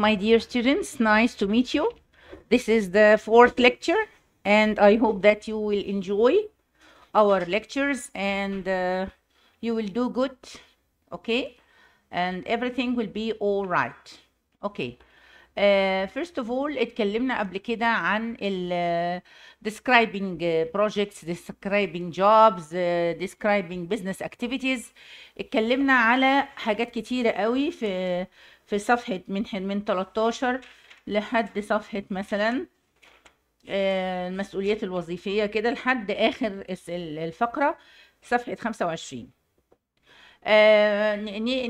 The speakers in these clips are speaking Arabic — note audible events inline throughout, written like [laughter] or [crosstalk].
my dear students. Nice to meet you. This is the fourth lecture, and I hope that you will enjoy our lectures and uh, you will do good, okay? And everything will be all right, okay? Uh, first of all اتكلمنا قبل كده عن ال uh, describing uh, projects describing jobs uh, describing business activities اتكلمنا على حاجات كتيرة قوي في في صفحة من من 13 لحد صفحة مثلا آه، المسؤوليات الوظيفية كده لحد آخر الفقرة صفحة 25 آه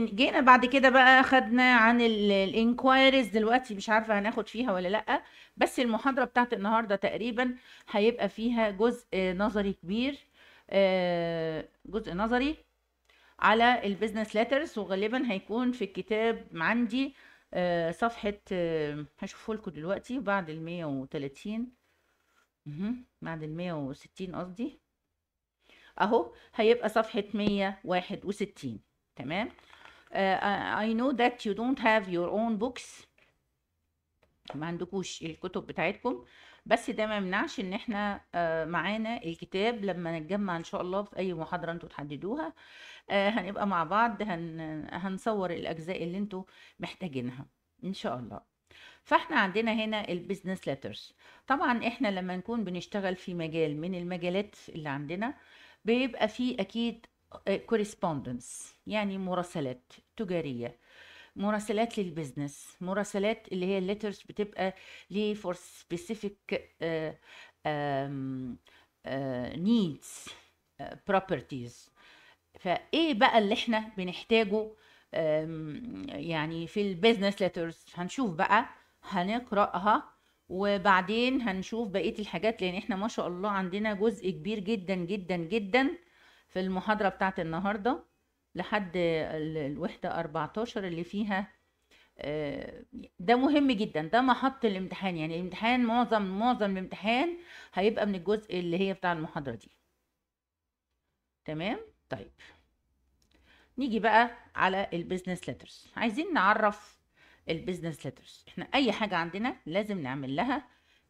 جينا بعد كده بقى خدنا عن الانكوايريز دلوقتي مش عارفه هناخد فيها ولا لا بس المحاضره بتاعت النهارده تقريبا هيبقى فيها جزء نظري كبير آه جزء نظري على البيزنس ليترز وغالبا هيكون في الكتاب عندي آه، صفحة آه، هشوفه لكم دلوقتي بعد المية وتلاتين بعد المية وستين قصدي اهو هيبقى صفحة مية واحد وستين تمام uh, I know that you don't have your own books ما عندكوش الكتب بتاعتكم بس ده ما يمنعش ان احنا آه، معانا الكتاب لما نتجمع ان شاء الله في اي محاضره انتوا تحددوها آه، هنبقى مع بعض هن هنصور الاجزاء اللي انتوا محتاجينها ان شاء الله فاحنا عندنا هنا البيزنس ليترز طبعا احنا لما نكون بنشتغل في مجال من المجالات اللي عندنا بيبقى فيه اكيد كوريسبوندنس آه، يعني مراسلات تجاريه مراسلات للبزنس مراسلات اللي هي الليترز بتبقى ليه فور سبيسيفيك نيدز بروبرتيز فايه بقى اللي احنا بنحتاجه يعني في البيزنس ليترز هنشوف بقى هنقراها وبعدين هنشوف بقيه الحاجات لان احنا ما شاء الله عندنا جزء كبير جدا جدا جدا في المحاضره بتاعت النهارده لحد الوحدة 14 اللي فيها آه، ده مهم جدا ده محط الامتحان يعني الامتحان معظم معظم الامتحان هيبقى من الجزء اللي هي بتاع المحاضرة دي تمام طيب نيجي بقى على البيزنس ليترز عايزين نعرف البيزنس ليترز احنا اي حاجة عندنا لازم نعمل لها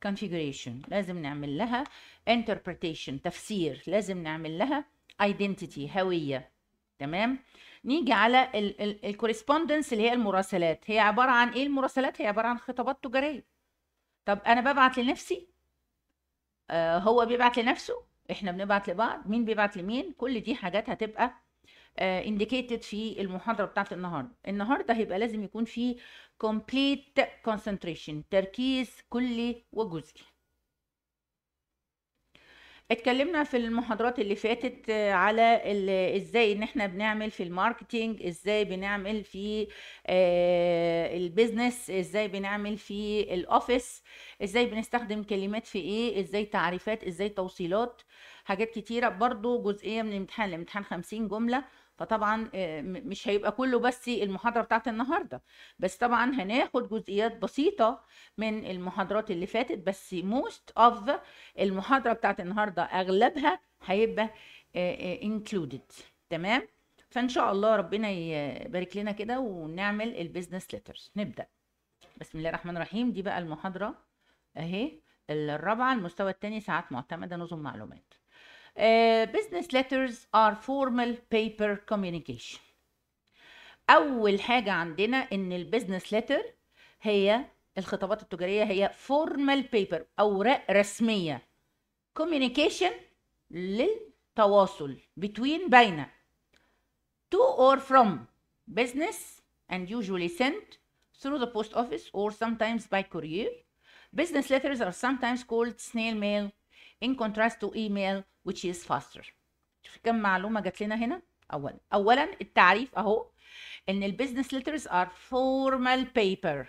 configuration لازم نعمل لها interpretation تفسير لازم نعمل لها identity هوية تمام نيجي على الكوريسبوندنس اللي هي المراسلات هي عباره عن ايه المراسلات هي عباره عن خطابات تجاريه طب انا ببعت لنفسي آه هو بيبعت لنفسه احنا بنبعت لبعض مين بيبعت لمين كل دي حاجات هتبقى انديكيتد آه، في المحاضره بتاعت النهارده النهارده هيبقى لازم يكون في كومبليت كونسنتريشن تركيز كلي وجزئي اتكلمنا في المحاضرات اللي فاتت آه، على ازاي ان احنا بنعمل في الماركتينج ازاي بنعمل في آه، البيزنس ازاي بنعمل في الاوفيس ازاي بنستخدم كلمات في ايه ازاي تعريفات ازاي توصيلات حاجات كتيرة برضو جزئية من الامتحان الامتحان 50 جملة فطبعا آه، مش هيبقى كله بس المحاضره بتاعت النهارده بس طبعا هناخد جزئيات بسيطه من المحاضرات اللي فاتت بس موست اوف المحاضره بتاعت النهارده اغلبها هيبقى انكلودد آه، آه، تمام فان شاء الله ربنا يبارك لنا كده ونعمل البيزنس ليترز نبدا بسم الله الرحمن الرحيم دي بقى المحاضره اهي الرابعه المستوى الثاني ساعات معتمده نظم معلومات Uh, business letters are formal paper communication. أول حاجة عندنا إن البيزنس لتر هي الخطابات التجارية هي formal paper أوراق رسمية communication للتواصل between بين to or from business and usually sent through the post office or sometimes by courier. Business letters are sometimes called snail mail in contrast to email which is faster شوف كم معلومة جات لنا هنا أولا أولا التعريف أهو إن البيزنس letters are formal paper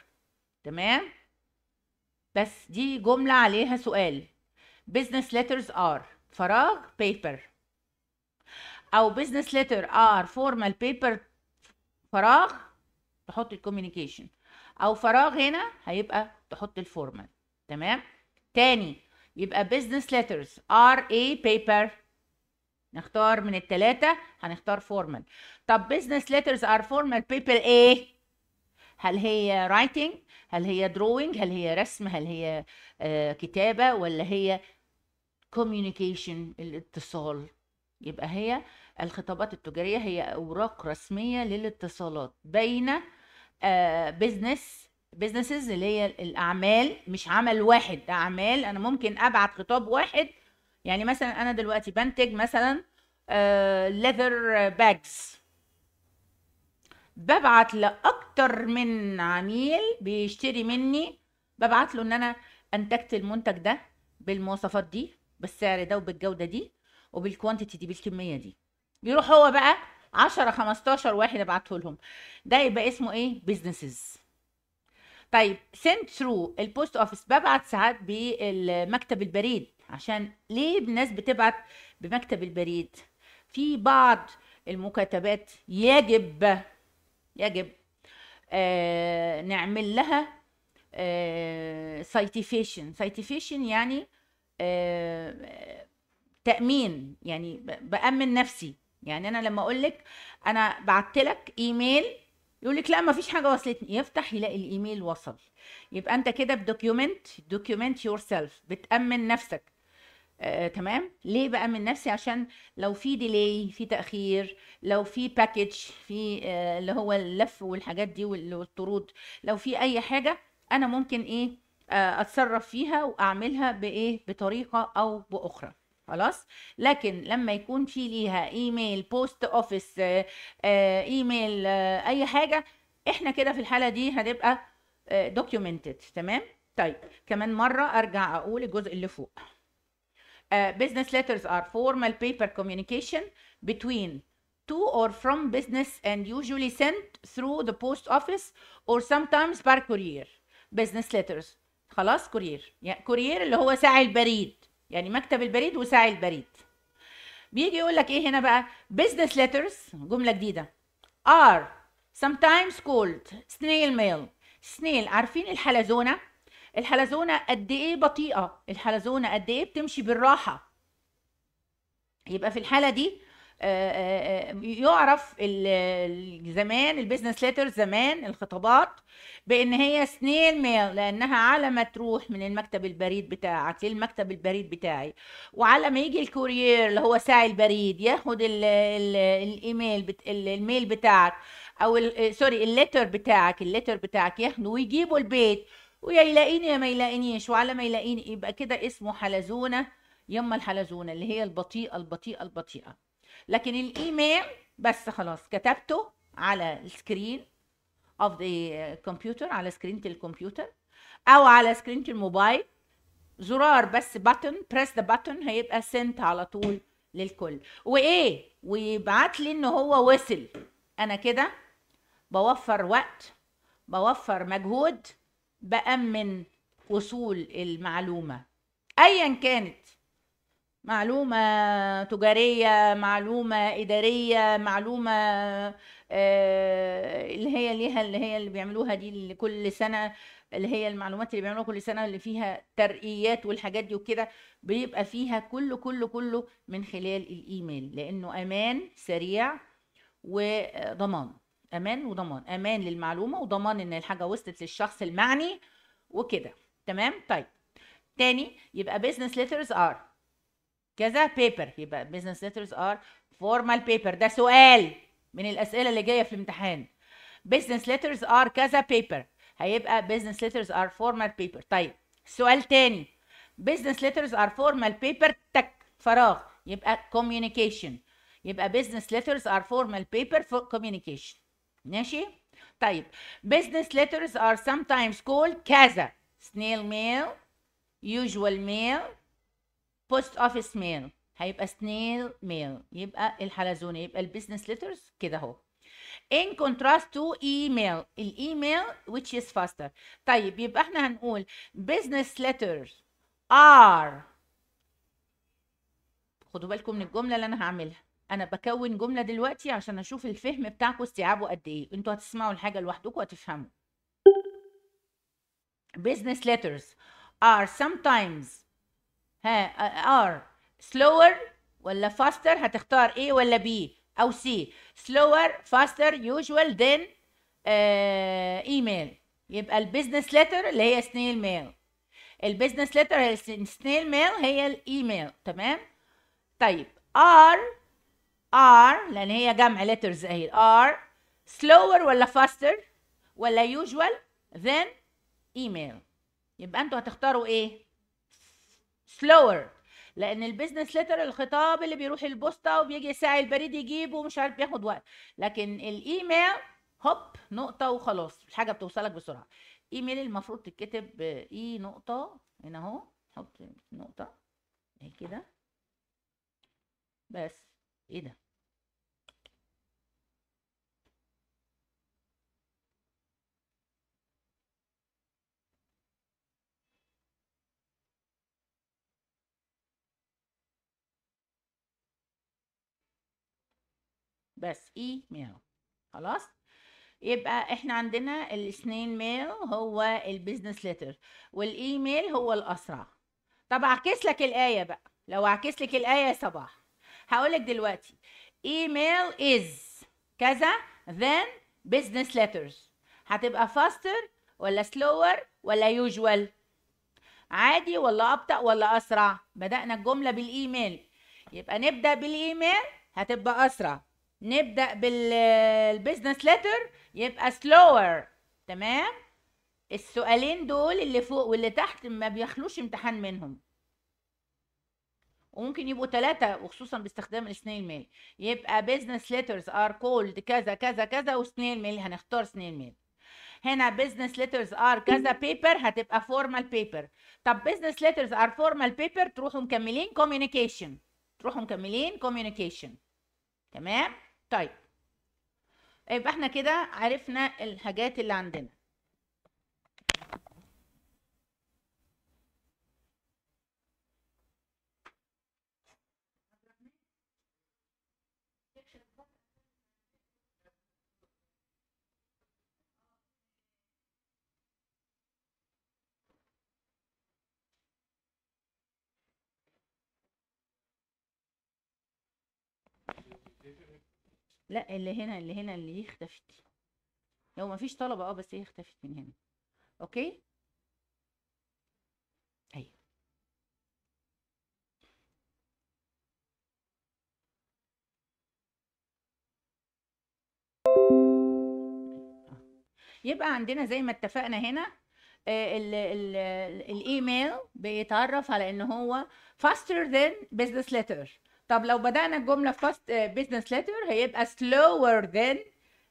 تمام بس دي جملة عليها سؤال business letters are فراغ paper أو business letter are formal paper فراغ تحط الكوميونيكيشن أو فراغ هنا هيبقى تحط الفورمال تمام تاني يبقى business letters ار اي بيبر نختار من الثلاثه هنختار formal طب business letters ار formal بيبر ايه هل هي writing هل هي drawing هل هي رسم هل هي آه، كتابه ولا هي communication الاتصال يبقى هي الخطابات التجاريه هي اوراق رسميه للاتصالات بين آه، business بزنسز اللي هي الاعمال مش عمل واحد ده اعمال انا ممكن ابعت خطاب واحد يعني مثلا انا دلوقتي بنتج مثلا ليذر آه، باجز ببعت لاكتر من عميل بيشتري مني ببعت له ان انا انتجت المنتج ده بالمواصفات دي بالسعر ده وبالجوده دي وبالكوانتيتي دي بالكميه دي بيروح هو بقى 10 15 واحد ابعته لهم ده يبقى اسمه ايه بزنسز طيب سنت ثرو البوست اوفيس ببعت ساعات بالمكتب البريد عشان ليه الناس بتبعت بمكتب البريد في بعض المكاتبات يجب يجب آه نعمل لها سايتيفيشن آه، سايتيفيشن يعني آه تامين يعني بامن نفسي يعني انا لما اقول لك انا بعت لك ايميل يقول لك لا ما فيش حاجه وصلتني يفتح يلاقي الايميل وصل يبقى انت كده بدوكيومنت دوكيومنت يور سيلف بتامن نفسك آه، تمام ليه بامن نفسي عشان لو في ديلي في تاخير لو في باكج في آه، اللي هو اللف والحاجات دي والطرود لو في اي حاجه انا ممكن ايه آه، اتصرف فيها واعملها بايه بطريقه او باخرى خلاص لكن لما يكون في ليها ايميل بوست اوفيس آه، آه، ايميل آه، اي حاجه احنا كده في الحاله دي هنبقى دوكيومنتد تمام طيب كمان مره ارجع اقول الجزء اللي فوق Uh, business letters are formal paper communication between to or from business and usually sent through the post office or sometimes by courier business letters خلاص كورير يعني كورير اللي هو ساعي البريد يعني مكتب البريد وساعي البريد بيجي يقول لك ايه هنا بقى business letters جمله جديده are sometimes called snail mail snail عارفين الحلزونه الحلزونه قد ايه بطيئه الحلزونه قد ايه بتمشي بالراحه يبقى في الحاله دي آه، آه، آه، يعرف زمان البيزنس ليتر زمان الخطابات بان هي سنين ميل لانها على ما تروح من المكتب البريد بتاعك للمكتب البريد بتاعي وعلى ما يجي الكوريير اللي هو ساعي البريد ياخد الايميل الميل بتاعك او سوري الليتر بتاعك الليتر بتاعك ياخده ويجيبه البيت ويا يلاقيني يا ما يلاقينيش وعلى ما يلاقيني يبقى كده اسمه حلزونه يما الحلزونه اللي هي البطيئه البطيئه البطيئه لكن الايميل بس خلاص كتبته على السكرين اوف ذا كمبيوتر على سكرينه الكمبيوتر او على سكرينه الموبايل زرار بس بتن بريس ذا بتن هيبقى سنت على طول للكل وايه ويبعت لي ان هو وصل انا كده بوفر وقت بوفر مجهود بامن وصول المعلومه ايا كانت معلومة تجارية معلومة إدارية معلومة آه، اللي هي ليها اللي هي اللي بيعملوها دي اللي كل سنة اللي هي المعلومات اللي بيعملوها كل سنة اللي فيها ترقيات والحاجات دي وكده بيبقى فيها كله كله كله من خلال الإيميل لأنه أمان سريع وضمان أمان وضمان أمان للمعلومة وضمان إن الحاجة وصلت للشخص المعني وكده تمام طيب تاني يبقى بيزنس ليترز ار كذا بيبر يبقى بزنس ليترز ار فورمال بيبر ده سؤال من الاسئله اللي جايه في الامتحان بزنس ليترز ار كذا بيبر هيبقى بزنس ليترز ار فورمال بيبر طيب سؤال تاني بزنس ليترز ار فورمال بيبر تك فراغ يبقى كوميونيكيشن يبقى بزنس ليترز ار فورمال بيبر فور كوميونيكيشن ماشي طيب بزنس ليترز ار تايمز كول كذا سنيل ميل يوجوال ميل بوست اوفيس ميل هيبقى سنيل ميل يبقى الحلزونه يبقى البيزنس ليترز كده اهو in contrast to email الايميل which is faster طيب يبقى احنا هنقول business letters are خدوا بالكم من الجمله اللي انا هعملها انا بكون جمله دلوقتي عشان اشوف الفهم بتاعكم استيعابه قد ايه انتوا هتسمعوا الحاجه لوحدكم هتفهموا business letters are sometimes ها ار سلوور ولا فاستر هتختار اي ولا بي او سي سلوور فاستر يوجوال ذن ايميل يبقى البيزنس ليتر اللي هي سنيل ميل البيزنس ليتر هي سنيل ميل هي الايميل تمام طيب ار ار لان هي جمع ليترز اهي ار سلوور ولا فاستر ولا يوجوال ذن ايميل يبقى انتوا هتختاروا ايه سلور لان البيزنس ليتر الخطاب اللي بيروح البوسطه وبيجي ساعي البريد يجيبه ومش عارف بياخد وقت لكن الايميل هوب نقطه وخلاص الحاجه بتوصلك بسرعه ايميل المفروض تتكتب اي e نقطه هنا اهو حط نقطه اهي كده بس ايه ده بس اي e ميل خلاص يبقى احنا عندنا الاثنين ميل هو البيزنس ليتر والايميل هو الاسرع طب اعكس لك الايه بقى لو اعكس لك الايه يا صباح هقولك دلوقتي ايميل از كذا then business letters هتبقى faster ولا slower ولا usual عادي ولا ابطا ولا اسرع بدانا الجمله بالايميل يبقى نبدا بالايميل هتبقى اسرع نبدا بالبيزنس ليتر يبقى سلوور تمام السؤالين دول اللي فوق واللي تحت ما بيخلوش امتحان منهم وممكن يبقوا ثلاثة وخصوصا باستخدام السنيل ميل يبقى بيزنس ليترز ار كولد كذا كذا كذا وسنيل ميل هنختار سنيل ميل هنا بيزنس ليترز ار كذا بيبر هتبقى فورمال بيبر طب بيزنس ليترز ار فورمال بيبر تروحوا مكملين كوميونيكيشن تروحوا مكملين كوميونيكيشن تمام طيب يبقى احنا كده عرفنا الحاجات اللي عندنا لا اللي هنا اللي هنا اللي اختفت لو مفيش طلبة اه بس هي اختفت من هنا اوكي ايوه يبقى عندنا زي ما اتفقنا هنا آه، الايميل بيتعرف على ان هو faster than business letter طب لو بدأنا الجملة فاست آه، business ليتر هيبقى slower than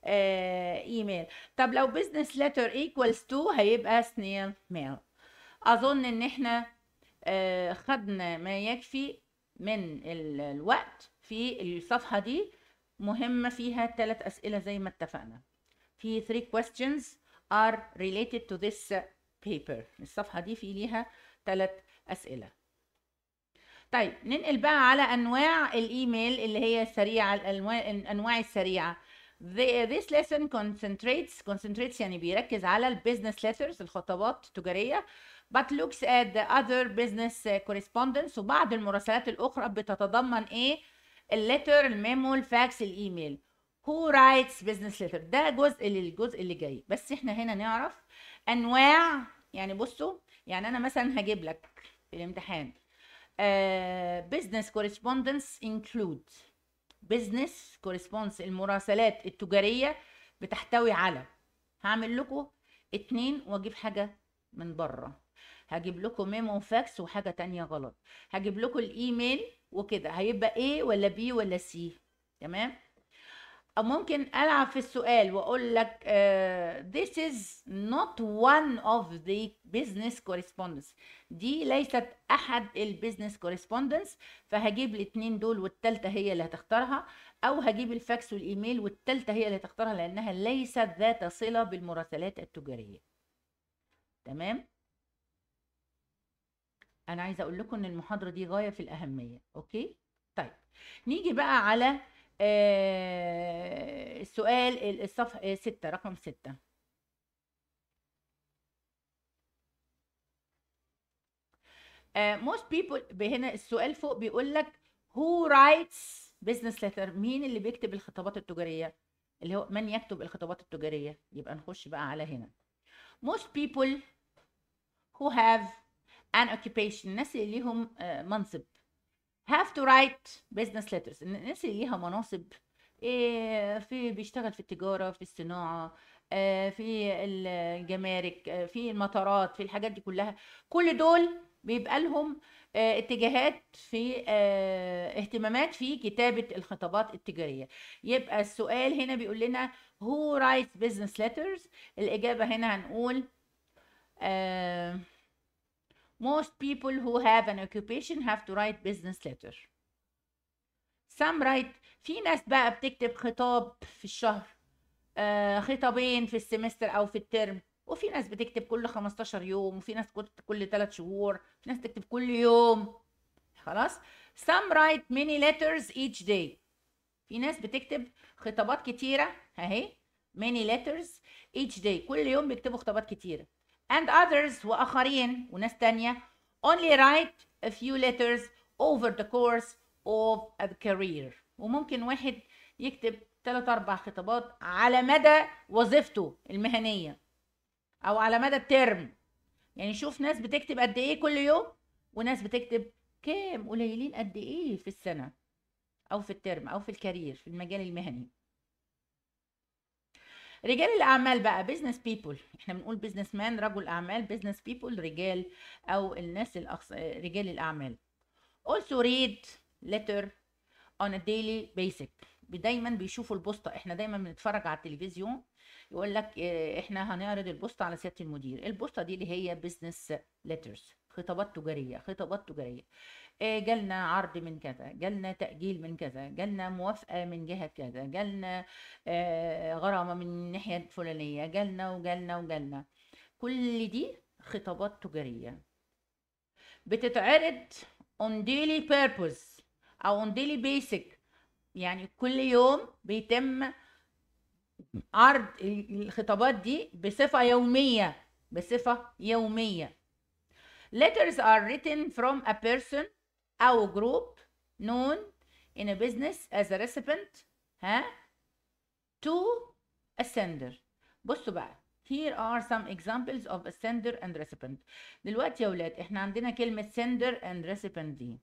ايميل آه، طب لو business ليتر equals to هيبقى snail mail أظن إن احنا آه، خدنا ما يكفي من الوقت في الصفحة دي مهمة فيها ثلاث أسئلة زي ما اتفقنا في 3 questions are related to this paper الصفحة دي في ليها ثلاث أسئلة طيب ننقل بقى على انواع الايميل اللي هي السريعه الانواع السريعه The, this lesson concentrates concentrates يعني بيركز على البيزنس letters الخطابات التجاريه but looks at the other business correspondence وبعض المراسلات الاخرى بتتضمن ايه اللتر الميمو الفاكس الايميل who writes business letter ده جزء للجزء اللي جاي بس احنا هنا نعرف انواع يعني بصوا يعني انا مثلا هجيب لك في الامتحان بزنس كورسبوندنس انكلود بزنس كورسبوندنس المراسلات التجاريه بتحتوي على هعمل لكم اتنين واجيب حاجه من بره هجيب لكم ميمو فاكس وحاجه تانية غلط هجيب لكم الايميل وكده هيبقى ايه ولا بي ولا سي تمام أو ممكن ألعب في السؤال وأقول لك uh, this is not one of the business correspondence دي ليست أحد البيزنس correspondence فهجيب الاتنين دول والتالتة هي اللي هتختارها أو هجيب الفاكس والإيميل والتالتة هي اللي هتختارها لأنها ليست ذات صلة بالمراسلات التجارية تمام؟ أنا عايزة أقول لكم إن المحاضرة دي غاية في الأهمية أوكي؟ طيب نيجي بقى على آه، السؤال الصفحة آه، ستة رقم ستة آه، most people هنا السؤال فوق بيقول لك who writes business letter مين اللي بيكتب الخطابات التجارية اللي هو من يكتب الخطابات التجارية يبقى نخش بقى على هنا most people who have an occupation الناس اللي ليهم منصب have to write business letters الناس اللي ليها مناصب إيه، في بيشتغل في التجاره في الصناعه آه، في الجمارك آه، في المطارات في الحاجات دي كلها كل دول بيبقى لهم آه، اتجاهات في اهتمامات في كتابة الخطابات التجارية يبقى السؤال هنا بيقول لنا who writes business letters الإجابة هنا هنقول Most people who have an occupation have to write business letter. Some write في ناس بقى بتكتب خطاب في الشهر آه خطابين في السمستر أو في الترم وفي ناس بتكتب كل 15 يوم وفي ناس كل 3 شهور في ناس بتكتب كل يوم خلاص some write many letters each day في ناس بتكتب خطابات كتيرة اهي many letters each day كل يوم بيكتبوا خطابات كتيرة and others وآخرين وناس تانية only write a few letters over the course of a career وممكن واحد يكتب تلات أربع خطابات على مدى وظيفته المهنية أو على مدى الترم يعني شوف ناس بتكتب قد إيه كل يوم وناس بتكتب كام قليلين قد إيه في السنة أو في الترم أو في الكارير في المجال المهني رجال الاعمال بقى بزنس بيبول احنا بنقول بزنس مان رجل اعمال بزنس بيبول رجال او الناس الأخص... رجال الاعمال also read letter on a daily basic دايما بيشوفوا البوسطه احنا دايما بنتفرج على التلفزيون يقول لك آه، احنا هنعرض البوسطه على سياده المدير البوسطه دي اللي هي بزنس ليترز خطابات تجاريه خطابات تجاريه آه، جالنا عرض من كذا جالنا تاجيل من كذا جالنا موافقه من جهه كذا جالنا آه، غرامه من الناحيه الفلانيه جالنا وجالنا وجالنا كل دي خطابات تجاريه بتتعرض on daily purpose او on daily basic يعني كل يوم بيتم عرض الخطابات دي بصفه يوميه بصفه يوميه Letters are written from a person or group known in a business as a recipient ها to a sender بصوا بقى Here are some examples of a sender and recipient. دلوقتي يا ولاد احنا عندنا كلمة sender and recipient دي.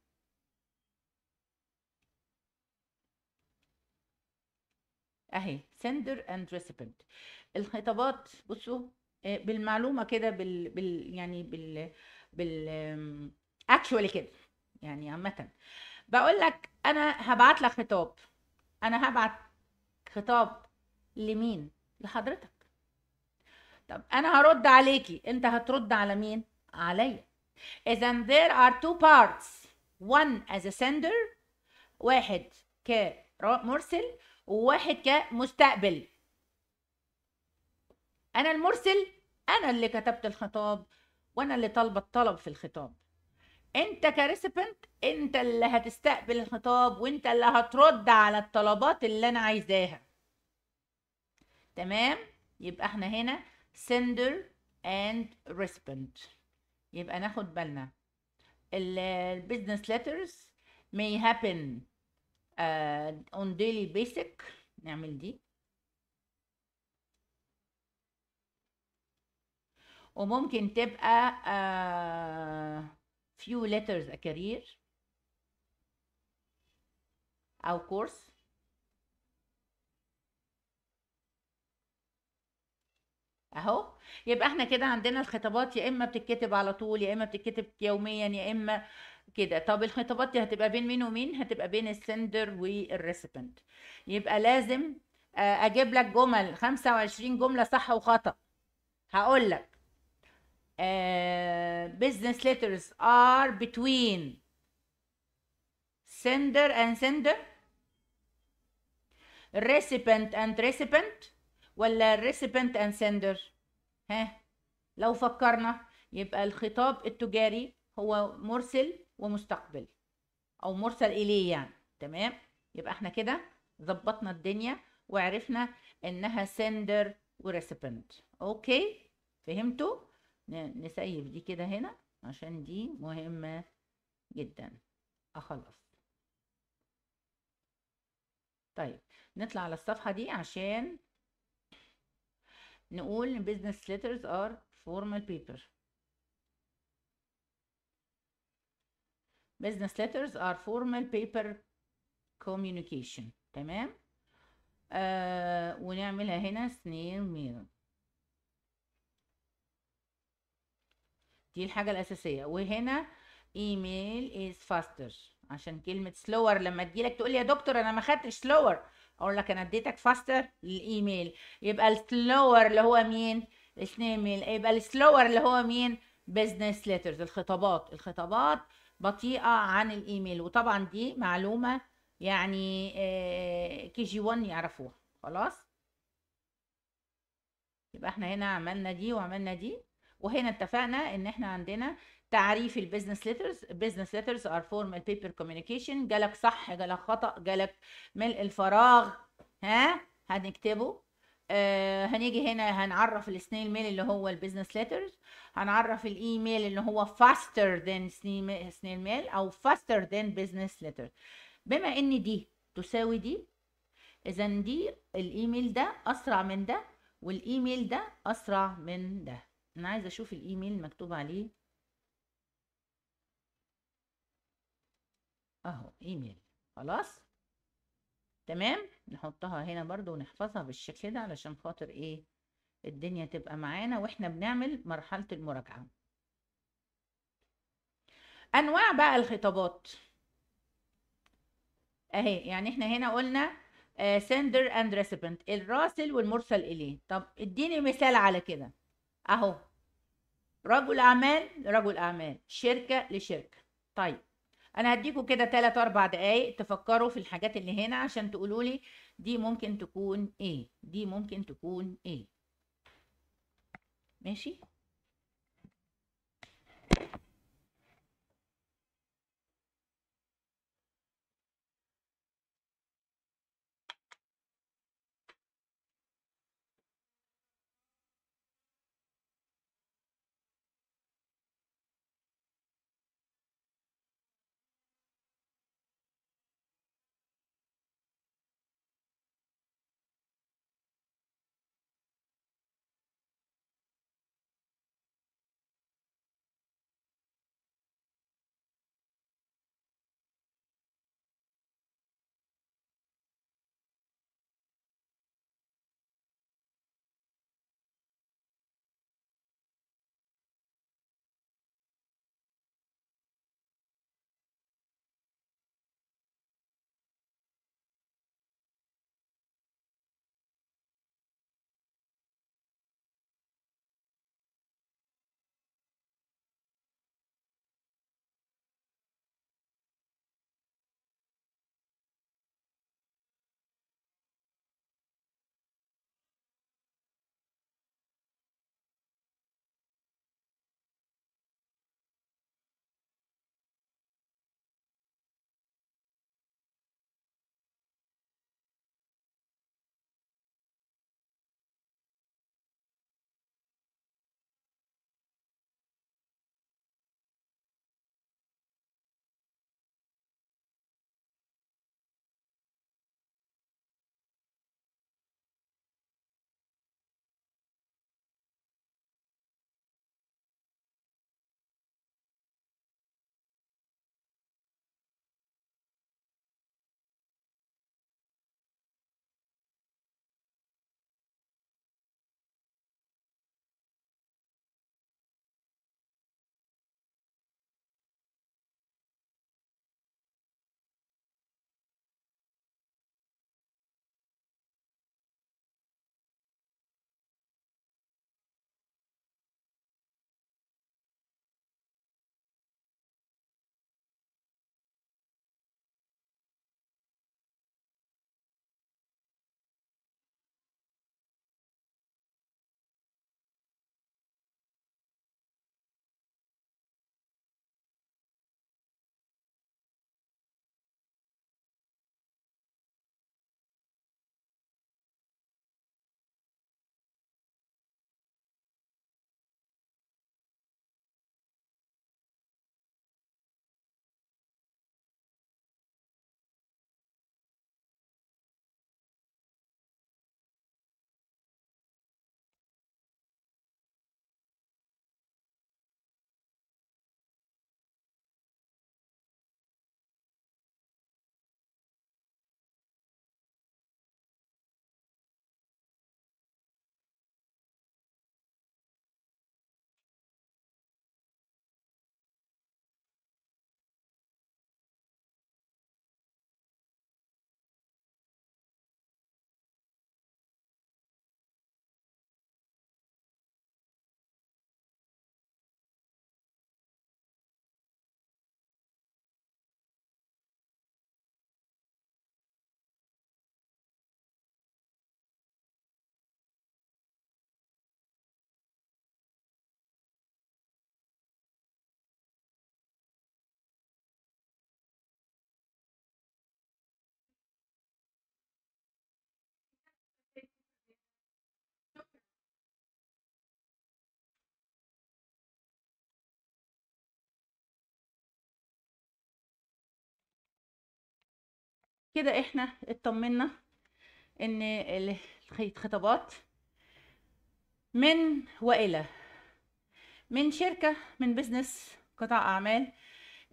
اهي sender and recipient. الخطابات بصوا بالمعلومة كده بال, بال يعني بال بال اكشوالي كده يعني عامه بقول لك انا هبعت لك خطاب انا هبعت خطاب لمين لحضرتك طب انا هرد عليكي انت هترد على مين عليا اذا there are two parts one as a sender واحد كمرسل وواحد كمستقبل انا المرسل انا اللي كتبت الخطاب وانا اللي طالبه الطلب في الخطاب انت كريسبنت انت اللي هتستقبل الخطاب وانت اللي هترد على الطلبات اللي انا عايزاها تمام يبقى احنا هنا sender and recipient يبقى ناخد بالنا البيزنس letters may happen uh, on daily basic نعمل دي وممكن تبقى آه، few letters a career أو كورس اهو يبقى احنا كده عندنا الخطابات يا اما بتتكتب على طول يا اما بتتكتب يوميا يا اما كده طب الخطابات دي هتبقى بين مين ومين هتبقى بين السندر والريسيبنت يبقى لازم آه، اجيب لك جمل 25 جمله صح وخطا هقول لك آه، business letters are between sender and sender recipient and recipient ولا recipient and sender ها لو فكرنا يبقى الخطاب التجاري هو مرسل ومستقبل او مرسل اليه يعني تمام يبقى احنا كده ظبطنا الدنيا وعرفنا انها sender recipient اوكي فهمتوا نسيف دي كده هنا عشان دي مهمة جدا اخلص طيب نطلع على الصفحة دي عشان نقول business letters are formal paper business letters are formal paper communication تمام آه ونعملها هنا سنير ميرون دي الحاجة الأساسية وهنا ايميل از فاستر عشان كلمة سلوور لما تجيلك تقول لي يا دكتور أنا ما خدتش سلوور أقول لك أنا اديتك فاستر الايميل يبقى السلوور اللي هو مين؟ ميل يبقى السلوور اللي هو مين؟ بزنس ليترز الخطابات الخطابات بطيئة عن الإيميل وطبعا دي معلومة يعني آه، كي جي 1 يعرفوها خلاص؟ يبقى احنا هنا عملنا دي وعملنا دي وهنا اتفقنا ان احنا عندنا تعريف البيزنس ليترز البيزنس ليترز ار فورمال بيبر كوميونيكيشن جالك صح جالك خطا جالك ملء الفراغ ها هنكتبه آه هنيجي هنا هنعرف السنيل ميل اللي هو البيزنس ليترز هنعرف الايميل اللي هو faster than سنيل ميل او faster than business letter بما ان دي تساوي دي اذا دي الايميل ده اسرع من ده والايميل ده اسرع من ده انا عايزه اشوف الايميل مكتوب عليه اهو ايميل خلاص تمام نحطها هنا برضو ونحفظها بالشكل ده علشان خاطر ايه الدنيا تبقى معانا واحنا بنعمل مرحله المراجعه انواع بقى الخطابات اهي يعني احنا هنا قلنا سندر اند ريسيبنت الراسل والمرسل اليه طب اديني مثال على كده اهو رجل اعمال لرجل اعمال شركه لشركه طيب انا هديكم كده 3 4 دقايق تفكروا في الحاجات اللي هنا عشان تقولوا لي دي ممكن تكون ايه دي ممكن تكون ايه ماشي كده احنا اطمنا ان الخطابات من والى من شركة من بزنس قطاع أعمال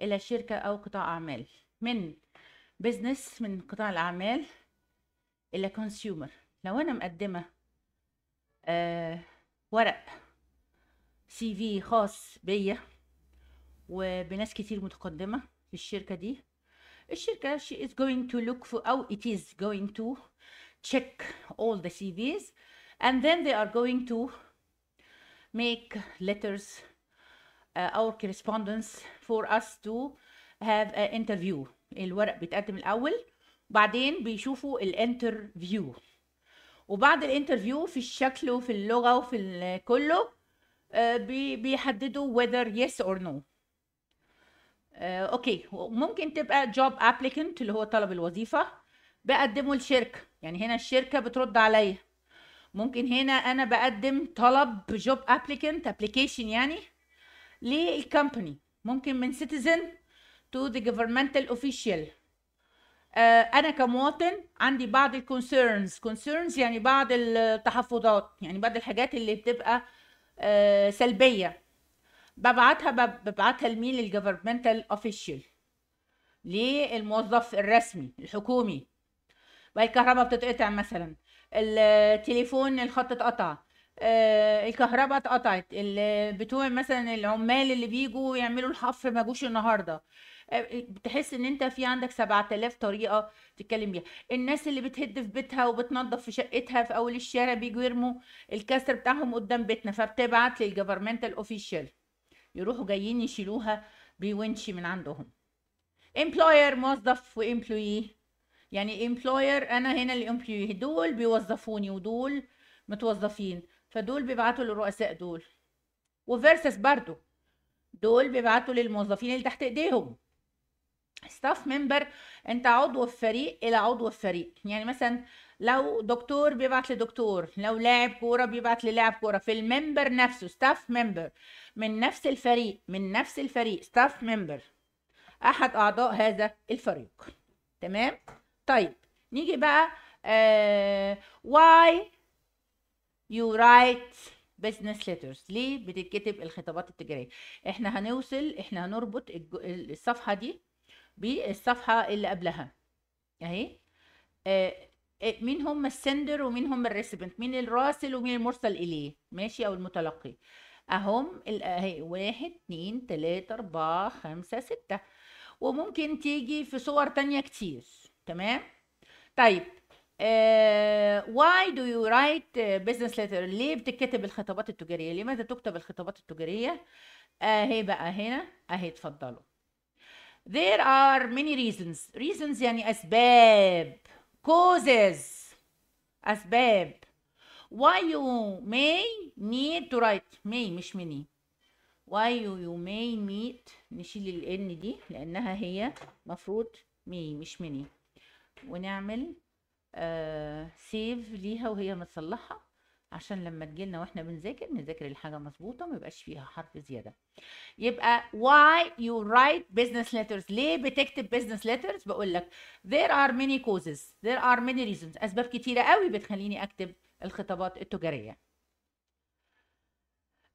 إلى شركة أو قطاع أعمال من بزنس من قطاع الأعمال إلى كونسيومر لو أنا مقدمة آه ورق سي في خاص بيا وبناس كتير متقدمة في الشركة دي الشركة she is going to look for أو it is going to check all the CVs and then they are going to make letters uh, our correspondence for us to have an interview الورق بيتقدم الأول بعدين بيشوفوا الانترفيو وبعد الانترفيو في الشكل وفي اللغة وفي كله بيحددوا whether yes or no آه، اوكي ممكن تبقى جوب ابليكنت اللي هو طلب الوظيفه بقدمه لشركه يعني هنا الشركه بترد عليا ممكن هنا انا بقدم طلب جوب ابليكنت ابلكيشن يعني للكمباني ممكن من سيتيزن تو ذا جوفرمنتال اوفيشال انا كمواطن عندي بعض الكونسيرنز كونسيرنز يعني بعض التحفظات يعني بعض الحاجات اللي بتبقى آه، سلبيه ببعتها ببعتها لمين للجفرمنتال اوفيشال للموظف الرسمي الحكومي الكهرباء بتتقطع مثلا التليفون الخط اتقطع آه الكهرباء اتقطعت بتوع مثلا العمال اللي بيجوا يعملوا الحفر ما جوش النهارده بتحس آه، ان انت في عندك 7000 طريقه تتكلم بيها الناس اللي بتهد في بيتها وبتنظف في شقتها في اول الشارع بيجوا يرموا الكسر بتاعهم قدام بيتنا فبتبعت للجفرمنتال اوفيشال يروحوا جايين يشيلوها بونش من عندهم employer موظف employee يعني employer انا هنا الامبلوي دول بيوظفوني ودول متوظفين فدول بيبعتوا للرؤساء دول وفيرسس برضو دول بيبعتوا للموظفين اللي تحت ايديهم ستاف ممبر انت عضو في فريق الى عضو في فريق يعني مثلا لو دكتور بيبعت لدكتور لو لاعب كوره بيبعت للاعب كوره في الممبر نفسه ستاف ممبر من نفس الفريق من نفس الفريق ستاف ممبر احد اعضاء هذا الفريق تمام طيب نيجي بقى آه، why you write business letters ليه بتتكتب الخطابات التجاريه احنا هنوصل احنا هنربط الصفحه دي بالصفحه اللي قبلها اهي آه، إيه، مين هم السندر ومين هم الريسبنت مين الراسل ومين المرسل اليه ماشي او المتلقي اهم اهي واحد اتنين تلاتة اربعة خمسة ستة وممكن تيجي في صور تانية كتير تمام طيب uh, why do you write business letter ليه بتكتب الخطابات التجارية لماذا تكتب الخطابات التجارية اهي بقى هنا اهي اتفضلوا there are many reasons reasons يعني اسباب causes أسباب why you may need to write may مش many why you, may need نشيل ال n دي لأنها هي مفروض may مش many ونعمل آه save ليها وهي متصلحة عشان لما تجيلنا واحنا بنذاكر نذاكر الحاجه مظبوطه ما يبقاش فيها حرف زياده يبقى why you write business letters ليه بتكتب business letters بقول لك there are many causes there are many reasons اسباب كتيره قوي بتخليني اكتب الخطابات التجاريه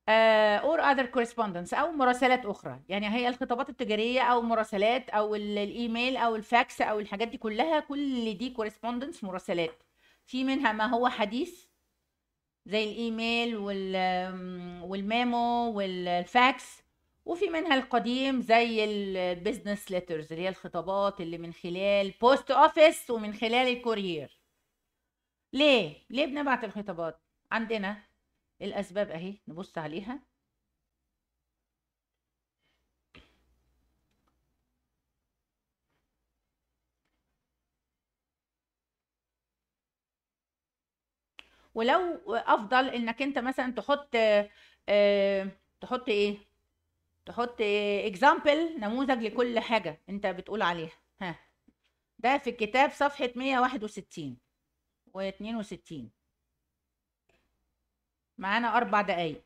uh, or other correspondence او مراسلات اخرى يعني هي الخطابات التجاريه او مراسلات او الايميل او الفاكس او الحاجات دي كلها كل دي correspondence مراسلات في منها ما هو حديث زي الايميل والميمو والفاكس وفي منها القديم زي البيزنس ليترز اللي هي الخطابات اللي من خلال بوست اوفيس ومن خلال الكورير ليه ليه بنبعت الخطابات عندنا الاسباب اهي نبص عليها ولو افضل انك انت مثلا تحط آه، تحط ايه تحط اكزامبل نموذج لكل حاجه انت بتقول عليها ها ده في الكتاب صفحه 161 و62 معانا اربع دقايق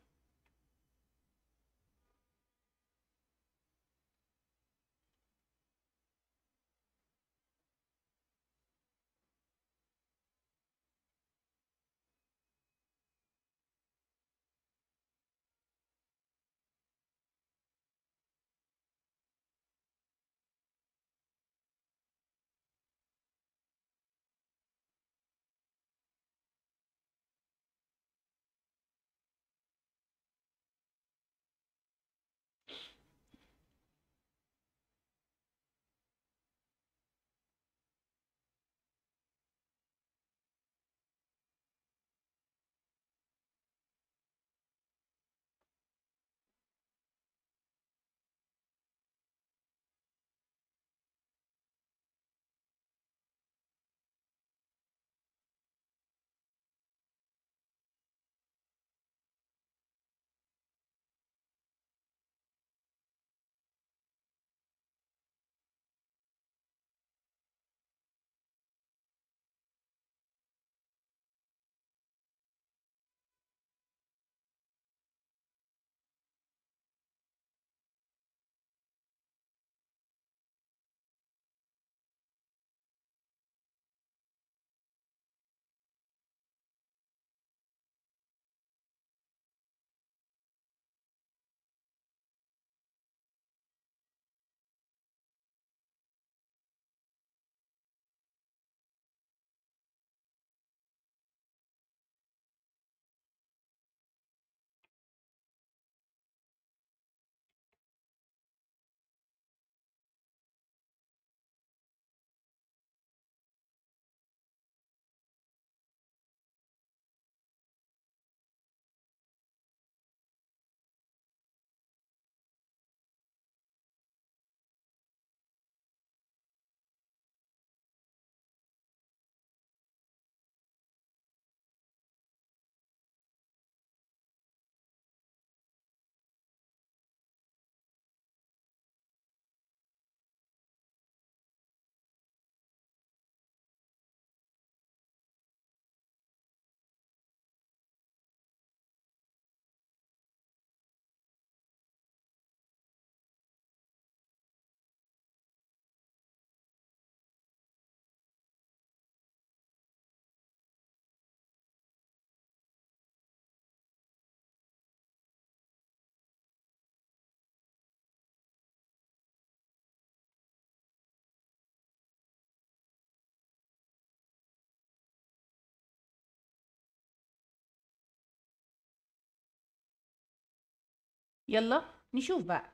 يلا نشوف بقى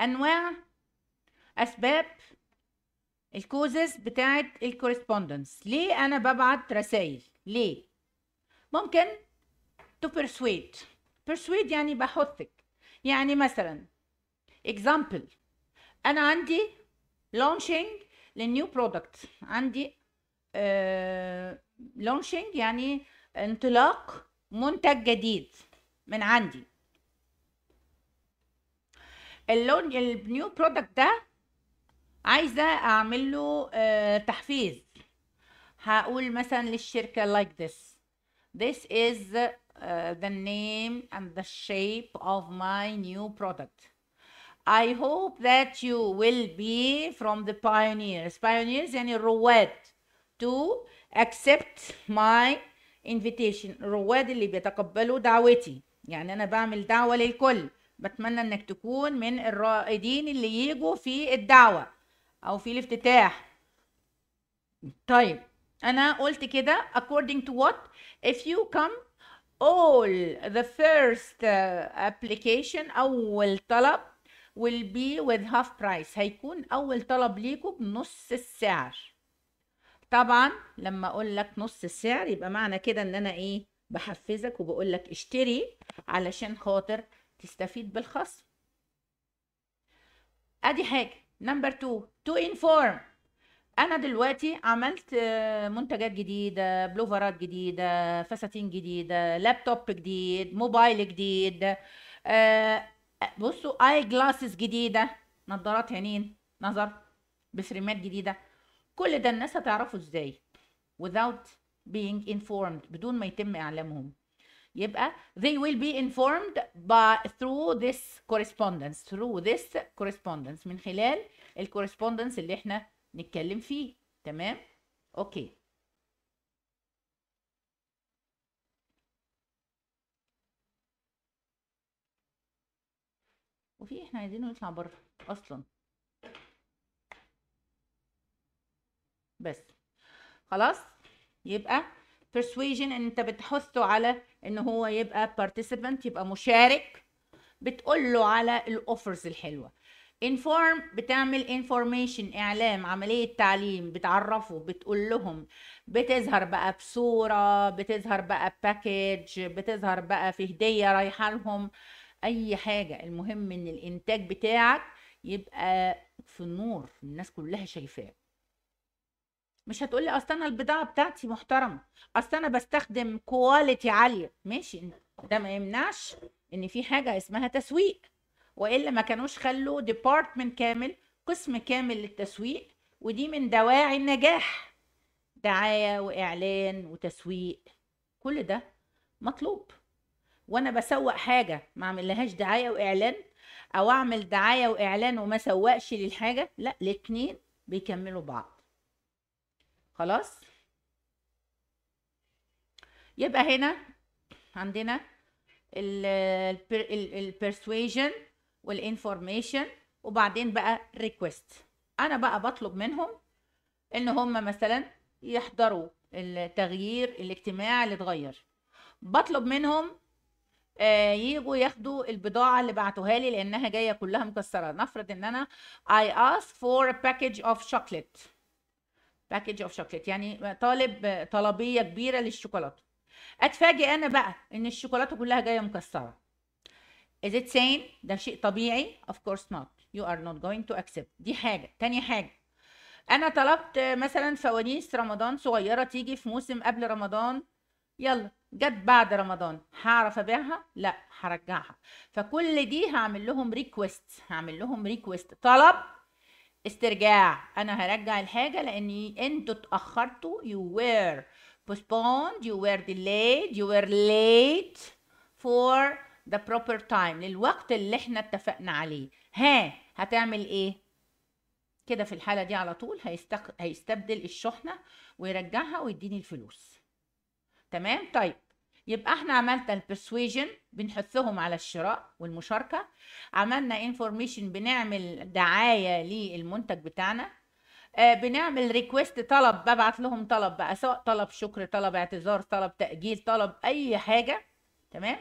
انواع اسباب الكوزز بتاعت الكورسبوندنس ليه انا ببعت رسائل ليه ممكن تو persuade persuade يعني بحثك يعني مثلا example انا عندي launching للنيو برودكت عندي لونشينج آه، launching يعني انطلاق منتج جديد من عندي اللون النيو برودكت ده عايزه اعمل له آه تحفيز هقول مثلا للشركه like this this is uh, the name and the shape of my new product I hope that you will be from the pioneers pioneers يعني الرواد to accept my invitation الرواد اللي بيتقبلوا دعوتي يعني انا بعمل دعوه للكل بتمنى انك تكون من الرائدين اللي يجوا في الدعوه او في الافتتاح طيب انا قلت كده according to what if you come all the first uh, application اول طلب will be with half price هيكون اول طلب ليكوا بنص السعر طبعا لما اقول لك نص السعر يبقى معنى كده ان انا ايه بحفزك وبقول لك اشتري علشان خاطر تستفيد بالخصم ادي حاجه نمبر 2 تو انفورم انا دلوقتي عملت آه، منتجات جديده بلوفرات جديده فساتين جديده لابتوب جديد موبايل جديد آه، بصوا اي جلاسز جديده نظارات عينين نظر بفريمات جديده كل ده الناس هتعرفه ازاي without being informed بدون ما يتم اعلامهم يبقى they will be informed by through this correspondence through this correspondence من خلال correspondence اللي احنا نتكلم فيه تمام اوكي وفي احنا عايزينه يطلع بره اصلا بس خلاص يبقى persuasion ان انت بتحثه على ان هو يبقى participant يبقى مشارك بتقول له على الاوفرز الحلوه انفورم بتعمل انفورميشن اعلام عمليه تعليم بتعرفه بتقول لهم بتظهر بقى بصوره بتظهر بقى باكج بتظهر بقى في هديه رايحه لهم اي حاجه المهم ان الانتاج بتاعك يبقى في النور الناس كلها شايفاه مش هتقولي اصل انا البضاعه بتاعتي محترمه اصل انا بستخدم كواليتي عاليه ماشي ده ما يمنعش ان في حاجه اسمها تسويق والا ما كانوش خلوا ديبارتمنت كامل قسم كامل للتسويق ودي من دواعي النجاح دعايه واعلان وتسويق كل ده مطلوب وانا بسوق حاجه ما اعملهاش دعايه واعلان او اعمل دعايه واعلان وما سوقش للحاجه لا الاتنين بيكملوا بعض خلاص يبقى هنا عندنا البرسويجن والانفورميشن وبعدين بقى ريكويست انا بقى بطلب منهم ان هم مثلا يحضروا التغيير الاجتماعي اللي اتغير بطلب منهم آه، يجوا ياخدوا البضاعه اللي بعتوها لي لانها جايه كلها مكسره نفرض ان انا I ask for a package of chocolate باكج اوف شوكليت يعني طالب طلبيه كبيره للشوكولاته اتفاجئ انا بقى ان الشوكولاته كلها جايه مكسره is it sane ده شيء طبيعي of course not you are not going to accept دي حاجه تاني حاجه انا طلبت مثلا فوانيس رمضان صغيره تيجي في موسم قبل رمضان يلا جت بعد رمضان هعرف ابيعها لا هرجعها فكل دي هعمل لهم ريكويست هعمل لهم ريكويست طلب استرجاع انا هرجع الحاجه لاني انتوا اتاخرتوا you were postponed you were delayed you were late for the proper time للوقت اللي احنا اتفقنا عليه ها هتعمل ايه كده في الحاله دي على طول هيستق... هيستبدل الشحنه ويرجعها ويديني الفلوس تمام طيب يبقى احنا عملنا البرسويجن بنحثهم على الشراء والمشاركه عملنا انفورميشن بنعمل دعايه للمنتج بتاعنا آه، بنعمل ريكويست طلب ببعت لهم طلب بقى سواء طلب شكر طلب اعتذار طلب تاجيل طلب اي حاجه تمام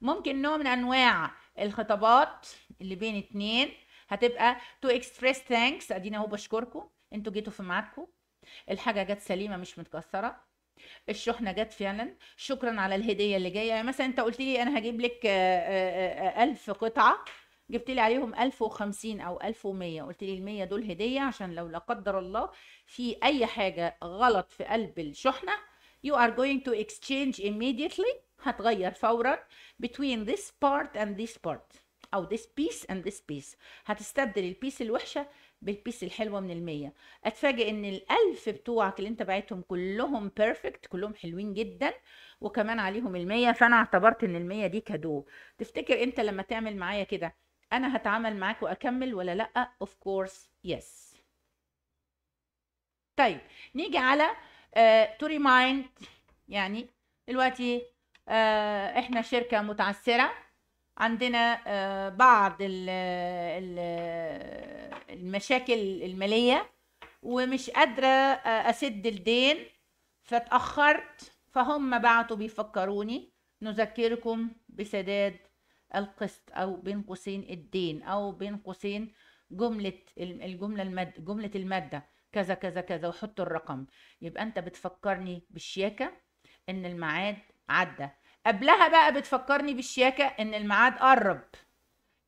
ممكن نوع من انواع الخطابات اللي بين اتنين هتبقى تو اكسبريس ثانكس ادينا اهو بشكركم انتوا جيتوا في ميعادكم الحاجه جت سليمه مش متكسره الشحنه جت فعلا شكرا على الهديه اللي جايه يعني مثلا انت قلت لي انا هجيب لك 1000 آه، آه، آه، قطعه جبت لي عليهم 1050 او 1100 قلت لي 100 دول هديه عشان لو لا قدر الله في اي حاجه غلط في قلب الشحنه you are going to exchange immediately هتغير فورا between this part and this part او this piece and this piece هتستبدل البيس الوحشه بالبيس الحلوه من المية اتفاجئ ان الالف بتوعك اللي انت بعتهم كلهم بيرفكت كلهم حلوين جدا وكمان عليهم المية فانا اعتبرت ان المية دي كادو تفتكر انت لما تعمل معايا كده انا هتعامل معاك واكمل ولا لا اوف كورس يس طيب نيجي على تو آه، ريمايند يعني دلوقتي آه، احنا شركه متعثره عندنا آه، بعض المشاكل المالية ومش قادرة آه، أسد الدين فاتأخرت فهم بعتوا بيفكروني نذكركم بسداد القسط أو بين قوسين الدين أو بين قوسين جملة الجملة المادة جملة المادة كذا كذا كذا وحطوا الرقم يبقى أنت بتفكرني بالشياكة إن الميعاد عدى قبلها بقى بتفكرني بالشياكة ان الميعاد قرب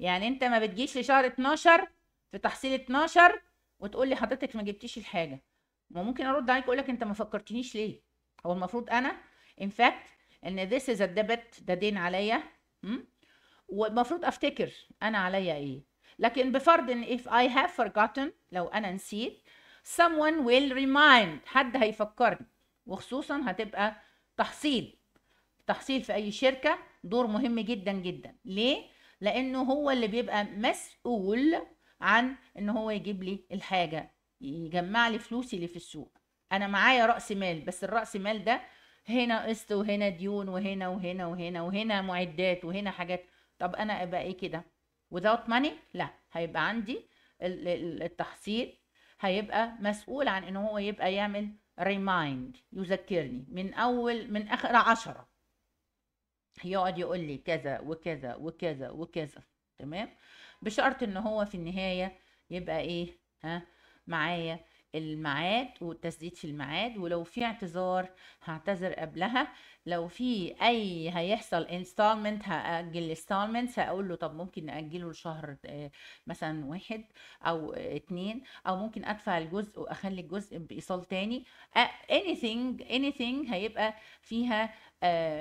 يعني انت ما بتجيش لشهر 12 في تحصيل 12 وتقول لي حضرتك ما جبتيش الحاجة ما ممكن ارد عليك اقول لك انت ما فكرتنيش ليه هو المفروض انا ان فاكت ان this is a debit ده دين عليا والمفروض افتكر انا عليا ايه لكن بفرض ان if I have forgotten لو انا نسيت someone will remind حد هيفكرني وخصوصا هتبقى تحصيل التحصيل في اي شركه دور مهم جدا جدا ليه لانه هو اللي بيبقى مسؤول عن ان هو يجيب لي الحاجه يجمع لي فلوسي اللي في السوق انا معايا راس مال بس الراس مال ده هنا قسط وهنا ديون وهنا وهنا وهنا وهنا معدات وهنا حاجات طب انا ابقى ايه كده without money لا هيبقى عندي التحصيل هيبقى مسؤول عن ان هو يبقى يعمل ريمايند يذكرني من اول من اخر عشرة يقعد يقول لي كذا وكذا وكذا وكذا تمام بشرط ان هو في النهايه يبقى ايه ها معايا الميعاد والتسديد في الميعاد ولو في اعتذار هعتذر قبلها لو في اي هيحصل انستالمنت هاجل انستالمنت هقول له طب ممكن ناجله لشهر آه، مثلا واحد او اتنين او ممكن ادفع الجزء واخلي الجزء بايصال تاني آه، anything anything هيبقى فيها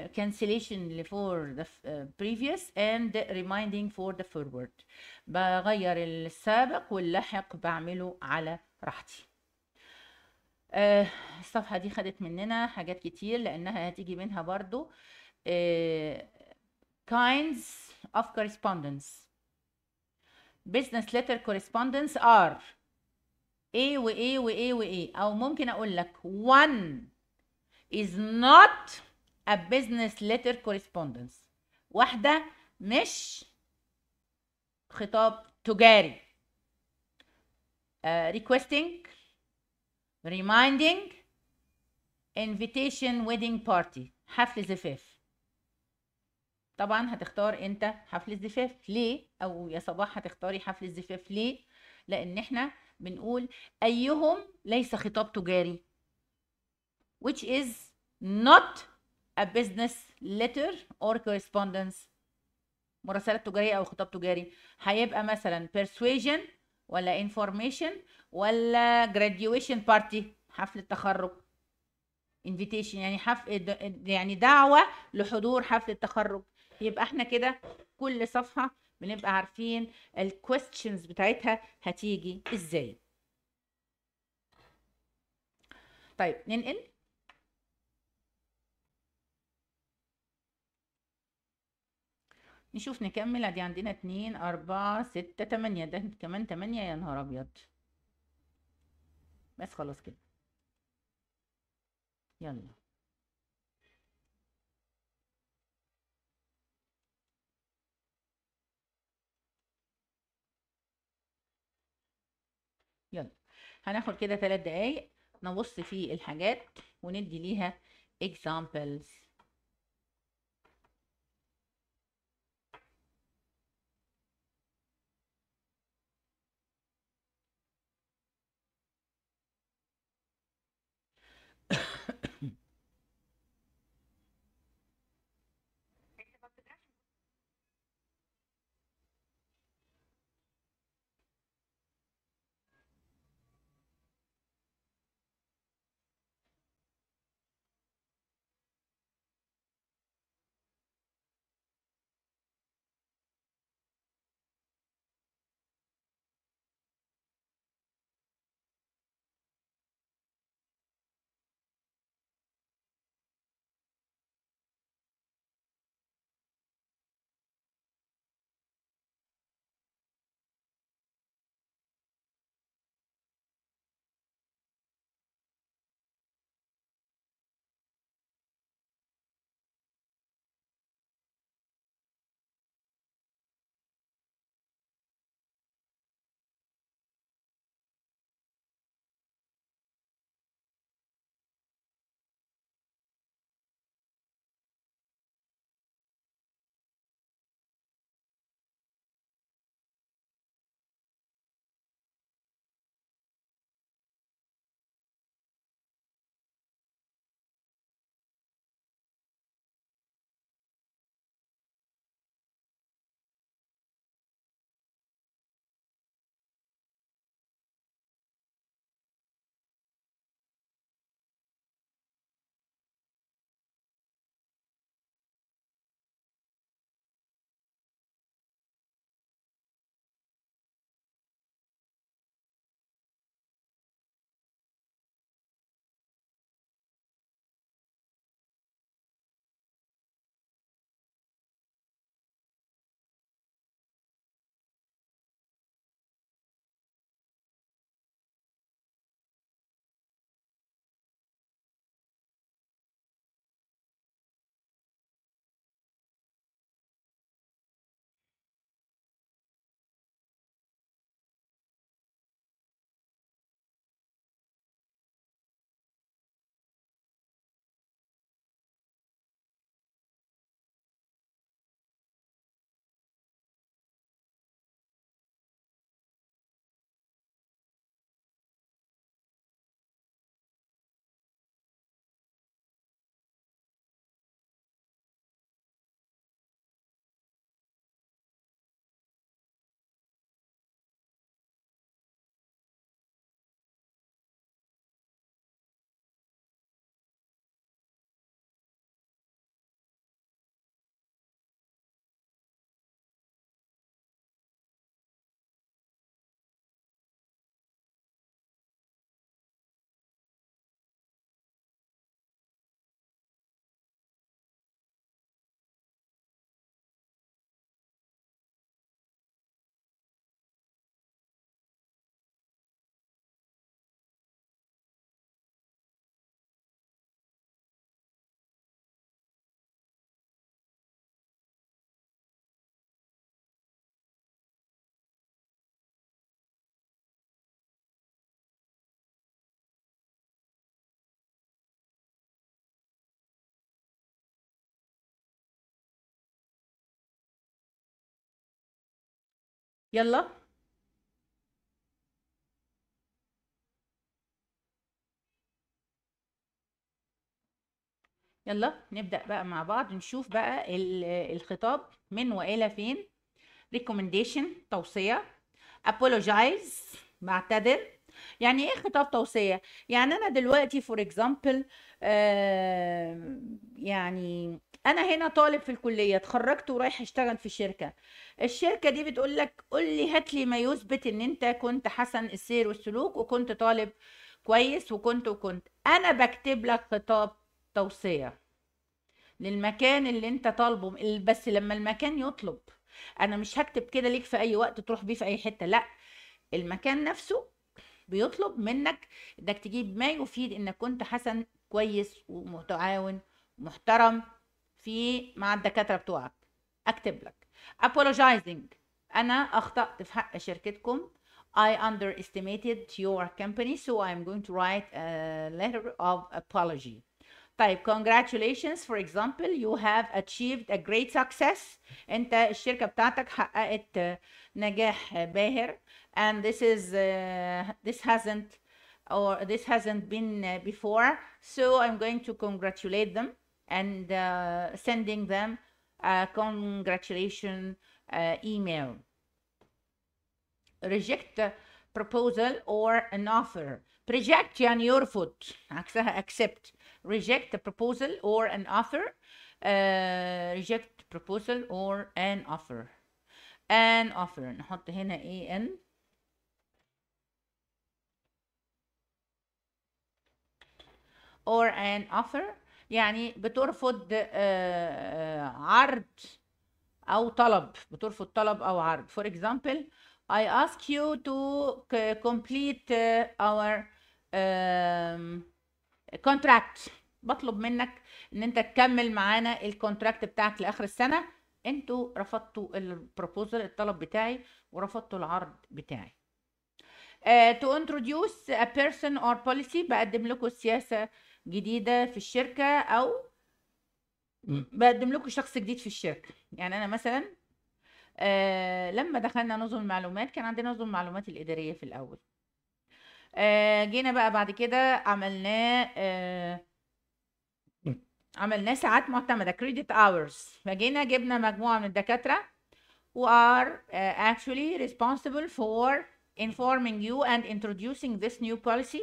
كانسليشن آه، cancellation for the previous and reminding for the forward بغير السابق واللاحق بعمله على راحتي الصفحة دي خدت مننا حاجات كتير لأنها هتيجي منها برضو kinds of correspondence business letter correspondence are A و A و A و A أو ممكن أقول لك one is not a business letter correspondence واحدة مش خطاب تجاري uh, requesting reminding invitation wedding party حفل زفاف طبعا هتختار انت حفل الزفاف ليه او يا صباح هتختاري حفل الزفاف ليه لان احنا بنقول ايهم ليس خطاب تجاري which is not a business letter or correspondence مراسلات تجاريه او خطاب تجاري هيبقى مثلا persuasion ولا information ولا graduation party حفل التخرج invitation يعني حفل يعني دعوة لحضور حفل التخرج يبقى احنا كده كل صفحة بنبقى عارفين الكويستشنز بتاعتها هتيجي ازاي طيب ننقل نشوف نكمل ادي عندنا اتنين اربعة ستة تمانية ده كمان تمانية يا نهار ابيض بس خلاص كده يلا يلا هناخد كده تلات دقايق نبص في الحاجات وندي ليها examples يلا يلا نبدأ بقى مع بعض نشوف بقى الخطاب من وإلى فين recommendation توصية apologize بعتذر يعني ايه خطاب توصيه يعني انا دلوقتي فور اكزامبل يعني انا هنا طالب في الكليه اتخرجت ورايح اشتغل في شركه الشركه دي بتقول لك قول لي هات لي ما يثبت ان انت كنت حسن السير والسلوك وكنت طالب كويس وكنت وكنت انا بكتب لك خطاب توصيه للمكان اللي انت طالبه بس لما المكان يطلب انا مش هكتب كده ليك في اي وقت تروح بيه في اي حته لا المكان نفسه بيطلب منك انك تجيب ما يفيد انك كنت حسن كويس ومتعاون محترم في مع الدكاتره بتوعك اكتب لك apologizing انا اخطات في حق شركتكم I underestimated your company so I'm going to write a letter of apology طيب congratulations for example you have achieved a great success انت الشركه بتاعتك حققت نجاح باهر and this is uh, this hasn't or this hasn't been uh, before so i'm going to congratulate them and uh, sending them a congratulation uh, email reject a proposal or an offer reject on your foot. accept reject a proposal or an offer uh, reject proposal or an offer an offer نحط هنا ان or an offer يعني بترفض آه، آه، عرض او طلب بترفض طلب او عرض for example I ask you to complete آه، our contract بطلب منك ان انت تكمل معانا الكونتراكت بتاعك لاخر السنه انتوا رفضتوا البروبوزل الطلب بتاعي ورفضتوا العرض بتاعي uh, to introduce a person or policy بقدم لكم السياسه جديده في الشركه او بقدم لكم شخص جديد في الشركه يعني انا مثلا آه لما دخلنا نظم المعلومات كان عندنا نظم المعلومات الاداريه في الاول آه جينا بقى بعد كده عملناه آه عملناه ساعات معتمده كريدت اورز فجينا جبنا مجموعه من الدكاتره who are uh, actually responsible for informing you and introducing this new policy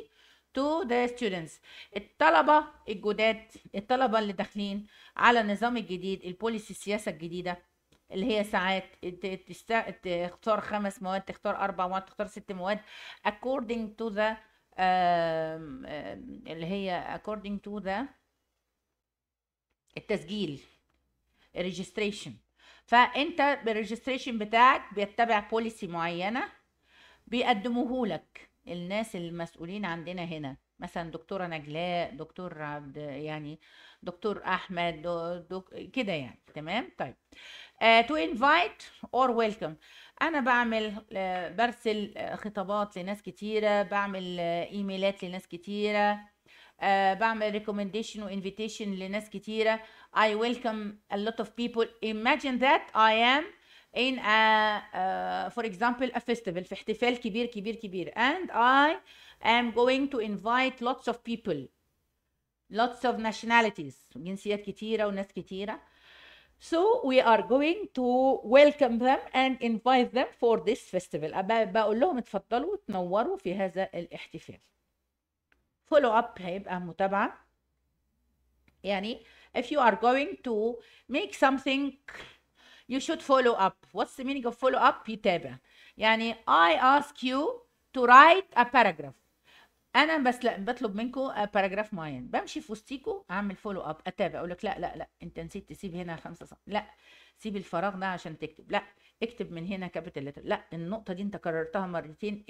to the students الطلبة الجداد الطلبة اللي داخلين على النظام الجديد البوليسي السياسة الجديدة اللي هي ساعات تختار خمس مواد تختار أربع مواد تختار ست مواد according to the اللي هي according to the التسجيل registration فانت بالريجستريشن بتاعك بيتبع بوليسي معينه بيقدموه لك الناس المسؤولين عندنا هنا مثلا دكتورة نجلاء دكتور عبد يعني دكتور أحمد دو كده يعني تمام طيب uh, to invite or welcome أنا بعمل uh, برسل آه، خطابات لناس كتيرة بعمل إيميلات لناس كتيرة uh, بعمل recommendation و invitation لناس كتيرة I welcome a lot of people imagine that I am in a uh, for example a festival في احتفال كبير كبير كبير and I am going to invite lots of people lots of nationalities جنسيات كتيرة وناس كتيرة So we are going to welcome them and invite them for this festival. بقول لهم اتفضلوا تنوروا في هذا الاحتفال. Follow up هيبقى متابعة. يعني if you are going to make something You should follow up. What's the meaning of follow up? يتابع. يعني I ask you to write a paragraph. انا بس لا بطلب منكم باراجراف معين بمشي في وسطيكو اعمل فولو اب اتابع اقول لك لا لا لا انت نسيت تسيب هنا خمسة صح. لا سيب الفراغ ده عشان تكتب لا اكتب من هنا كابيتال لتر لا النقطه دي انت كررتها مرتين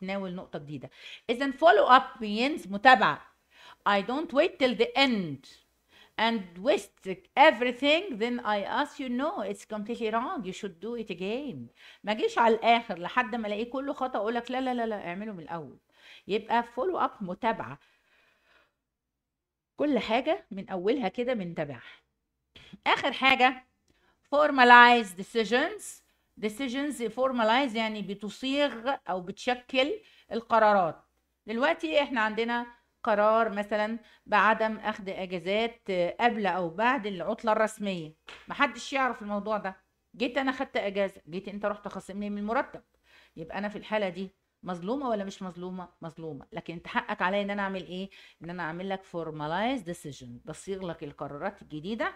تناول نقطه جديده اذا فولو اب means متابعه I don't wait till the end and waste everything then I ask you no it's completely wrong you should do it again ما جيش على الاخر لحد ما الاقيه كله خطا اقول لك لا لا لا لا اعمله من الاول يبقى فولو اب متابعه كل حاجه من اولها كده بنتابعها اخر حاجه formalize decisions decisions formalize يعني بتصيغ او بتشكل القرارات دلوقتي احنا عندنا قرار مثلا بعدم اخذ اجازات آه، قبل او بعد العطله الرسميه محدش يعرف الموضوع ده جيت انا خدت اجازه جيت انت رحت خاصمني من المرتب يبقى انا في الحاله دي مظلومه ولا مش مظلومه مظلومه لكن انت حقك عليا ان انا اعمل ايه ان انا اعمل لك فورمالايز ديسيجن بصيغ لك القرارات الجديده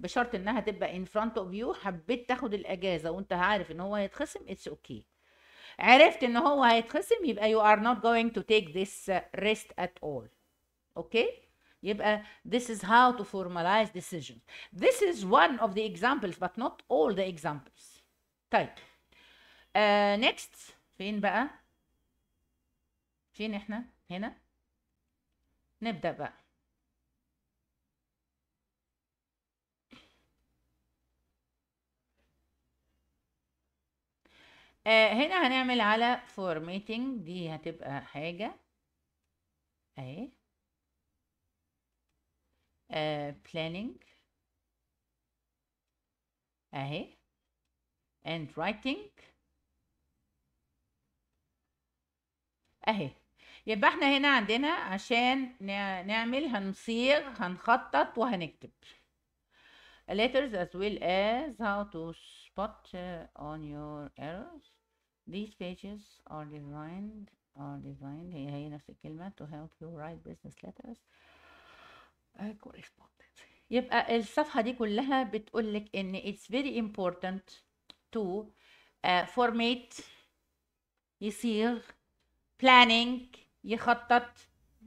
بشرط انها تبقى ان فرونت اوف يو حبيت تاخد الاجازه وانت عارف ان هو هيتخصم اتس اوكي okay. عرفت ان هو هيتخصم يبقى you are not going to take this rest at all اوكي okay? يبقى this is how to formalize decision this is one of the examples but not all the examples طيب uh, next فين بقى فين احنا هنا نبدأ بقى آه هنا هنعمل على فورميتنج دي هتبقى حاجة اهي آه planning اهي and writing اهي يبقى احنا هنا عندنا عشان نعمل هنصيغ هنخطط وهنكتب letters as well as how to spot uh, on your errors These pages are designed are designed هي هي نفس الكلمة to help you write business letters correspondence يبقى الصفحة دي كلها بتقول لك إن it's very important to uh, format يصيغ planning يخطط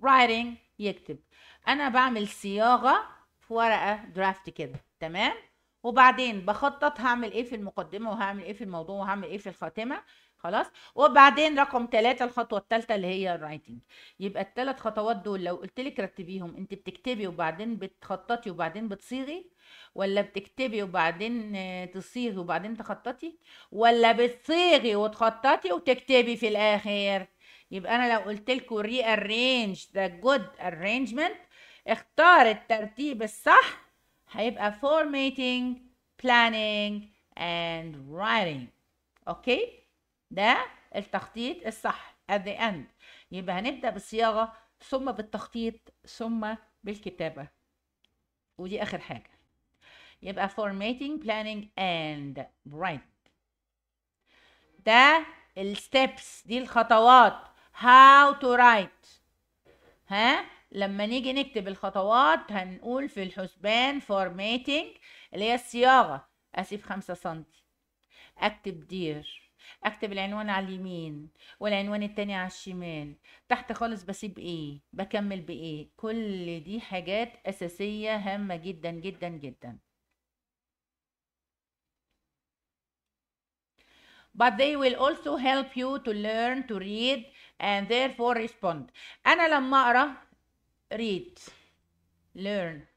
writing يكتب أنا بعمل صياغة في ورقة درافت كده تمام وبعدين بخطط هعمل ايه في المقدمه وهعمل ايه في الموضوع وهعمل ايه في الخاتمه خلاص وبعدين رقم ثلاثة الخطوة الثالثة اللي هي الرايتنج يبقى الثلاث خطوات دول لو قلت لك رتبيهم انت بتكتبي وبعدين بتخططي وبعدين بتصيغي ولا بتكتبي وبعدين تصيغي وبعدين تخططي ولا بتصيغي وتخططي وتكتبي في الاخر يبقى انا لو قلت لكم ري ارينج ذا جود ارينجمنت اختار الترتيب الصح هيبقى فورميتنج planning and writing اوكي okay? ده التخطيط الصح at the end يبقى هنبدأ بالصياغة ثم بالتخطيط ثم بالكتابة ودي آخر حاجة يبقى formatting planning and writing ده الستبس دي الخطوات how to write ها لما نيجي نكتب الخطوات هنقول في الحسبان formatting اللي هي الصياغة أسيب خمسة سنتي أكتب دير اكتب العنوان على اليمين والعنوان التاني على الشمال تحت خالص بسيب ايه بكمل بايه كل دي حاجات اساسية هامة جدا جدا جدا but they will also help you to learn to read and therefore respond انا لما اقرا read learn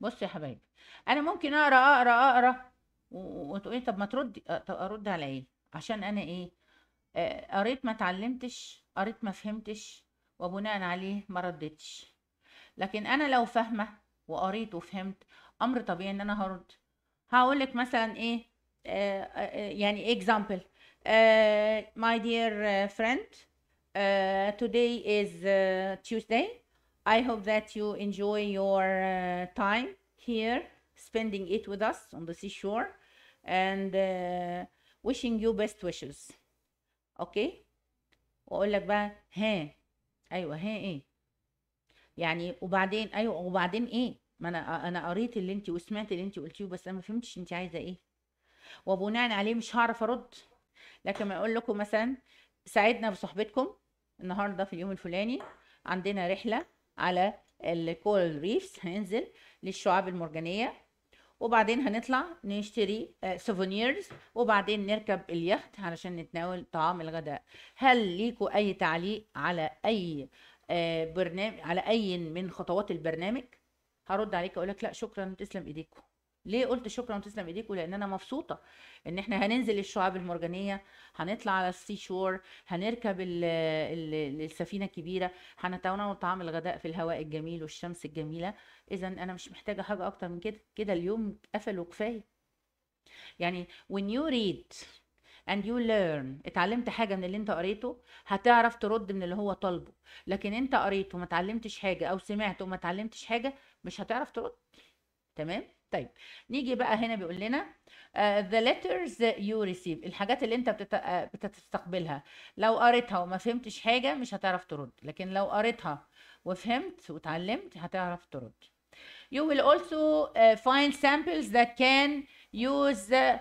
بص يا حبايبي انا ممكن اقرا اقرا اقرا وتقولي طب ما تردي طب ارد على ايه عشان انا ايه قريت ما اتعلمتش قريت ما فهمتش وبناء عليه ما ردتش لكن انا لو فاهمه وقريت وفهمت امر طبيعي ان انا هرد هقول لك مثلا ايه آه يعني اكزامبل ماي dear فريند today is Tuesday I hope that you enjoy your uh, time here, spending it with us on the seashore, and uh, wishing you best wishes. Okay? واقول لك بقى ها ايوه ها ايه يعني وبعدين ايوه وبعدين ايه ما انا انا قريت اللي انت وسمعت اللي انت قلتيه بس انا ما فهمتش انت عايزه ايه وبناء عليه مش هعرف ارد لكن ما اقول لكم مثلا ساعدنا بصحبتكم النهارده في اليوم الفلاني عندنا رحله على الكورال ريفز هننزل للشعاب المرجانية وبعدين هنطلع نشتري سوفونيرز آه، وبعدين نركب اليخت علشان نتناول طعام الغداء هل ليكوا أي تعليق على أي آه، برنامج على أي من خطوات البرنامج هرد عليك أقولك لأ شكرا تسلم إيديكوا ليه قلت شكرا وتسلم ايديكوا لان انا مبسوطه ان احنا هننزل الشعاب المرجانيه هنطلع على السي شور هنركب الـ الـ السفينه الكبيره هنتناول طعام الغداء في الهواء الجميل والشمس الجميله اذا انا مش محتاجه حاجه اكتر من كده كده اليوم قفل وكفايه يعني when you read and you learn اتعلمت حاجه من اللي انت قريته هتعرف ترد من اللي هو طالبه لكن انت قريته وما اتعلمتش حاجه او سمعته وما اتعلمتش حاجه مش هتعرف ترد تمام طيب نيجي بقى هنا بيقول لنا آه، the letters you receive الحاجات اللي انت آه، بتستقبلها لو قريتها وما فهمتش حاجه مش هتعرف ترد لكن لو قريتها وفهمت وتعلمت هتعرف ترد you will also uh, find samples that can use uh,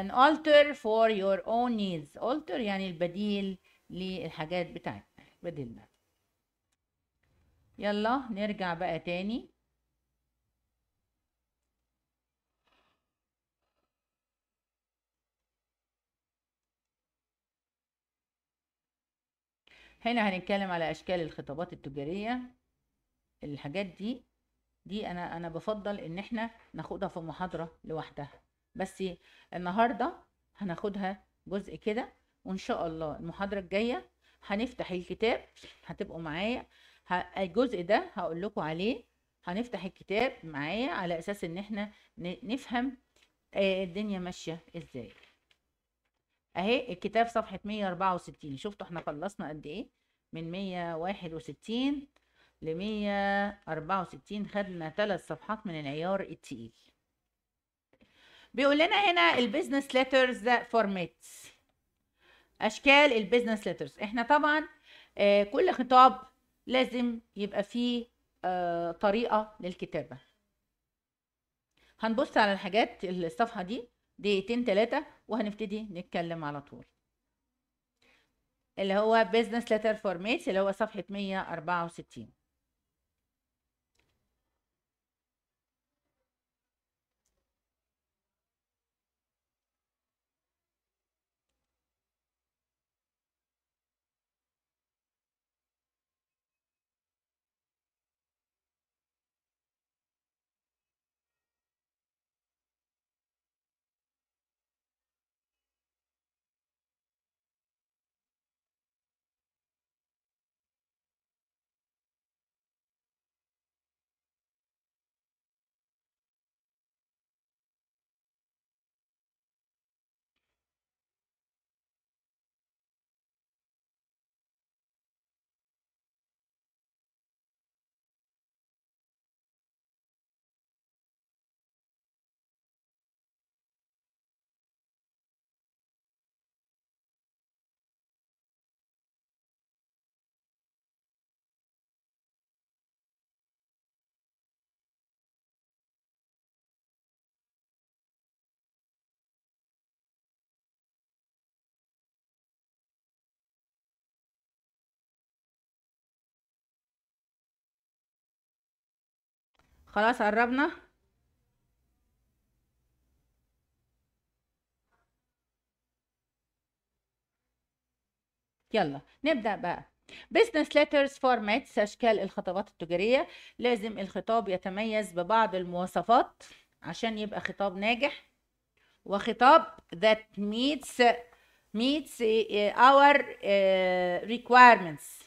an alter for your own needs alter يعني البديل للحاجات بتاعتنا بديلنا يلا نرجع بقى تاني هنا هنتكلم على اشكال الخطابات التجاريه الحاجات دي دي انا انا بفضل ان احنا ناخدها في محاضره لوحدها بس النهارده هناخدها جزء كده وان شاء الله المحاضره الجايه هنفتح الكتاب هتبقوا معايا الجزء ده هقول لكم عليه هنفتح الكتاب معايا على اساس ان احنا نفهم آه، الدنيا ماشيه ازاي اهي الكتاب صفحة 164 شفتوا احنا خلصنا قد ايه من 161 ل 164 خدنا ثلاث صفحات من العيار التقيل بيقول لنا هنا البيزنس ليترز فورمات اشكال البيزنس ليترز احنا طبعا آه، كل خطاب لازم يبقى فيه آه، طريقه للكتابه هنبص على الحاجات الصفحه دي دقيقتين ثلاثه وهنبتدي نتكلم على طول اللي هو بيزنس لتر فورميت اللي هو صفحة 164 خلاص قربنا يلا نبدأ بقى بزنس ليترز فورماتس أشكال الخطابات التجارية لازم الخطاب يتميز ببعض المواصفات عشان يبقى خطاب ناجح وخطاب that meets meets our eh, requirements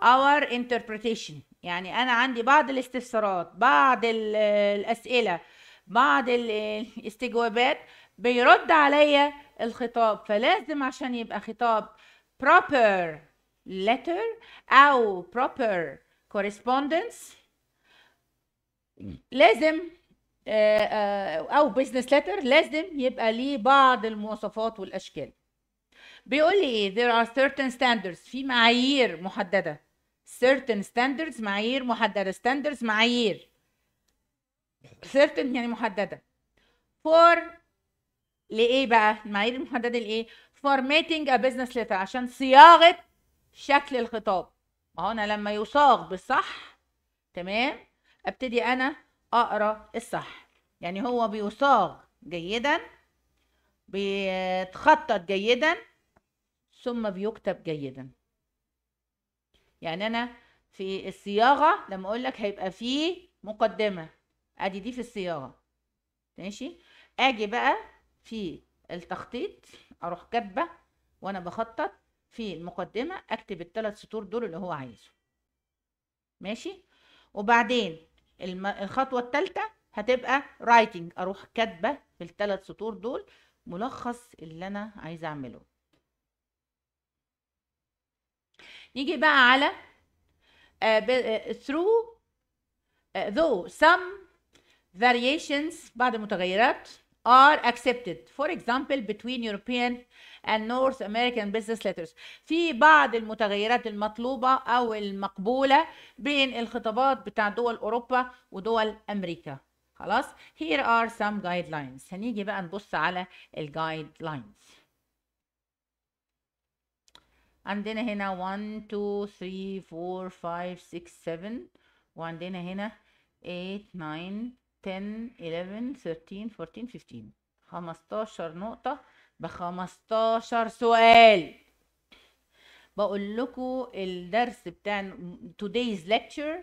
our interpretation يعني انا عندي بعض الاستفسارات بعض آه، الاسئله بعض آه، الاستجوابات بيرد عليا الخطاب فلازم عشان يبقى خطاب proper letter او proper correspondence لازم آه، او business letter لازم يبقى ليه بعض المواصفات والاشكال بيقول لي ايه there are certain standards في معايير محدده certain standards معايير محددة standards معايير certain يعني محددة for لإيه بقى المعايير المحددة لإيه formatting a business letter عشان صياغة شكل الخطاب ما هو أنا لما يصاغ بالصح تمام أبتدي أنا أقرأ الصح يعني هو بيصاغ جيدا بيتخطط جيدا ثم بيكتب جيدا يعني انا في الصياغه لما اقول لك هيبقى في مقدمه ادي دي في الصياغه ماشي اجي بقى في التخطيط اروح كاتبه وانا بخطط في المقدمه اكتب الثلاث سطور دول اللي هو عايزه ماشي وبعدين الخطوه الثالثه هتبقى رايتنج اروح كاتبه في الثلاث سطور دول ملخص اللي انا عايزه اعمله نيجي بقى على آه، آه، through آه، though some variations بعض المتغيرات are accepted for example between European and North American business letters في بعض المتغيرات المطلوبة أو المقبولة بين الخطابات بتاع دول أوروبا ودول أمريكا خلاص here are some guidelines هنيجي بقى نبص على الجايد لاينز عندنا هنا 1 2 3 4 5 6 7 وعندنا هنا 8 9 10 11 13 14 15 15 نقطة ب 15 سؤال بقول لكم الدرس بتاع today's lecture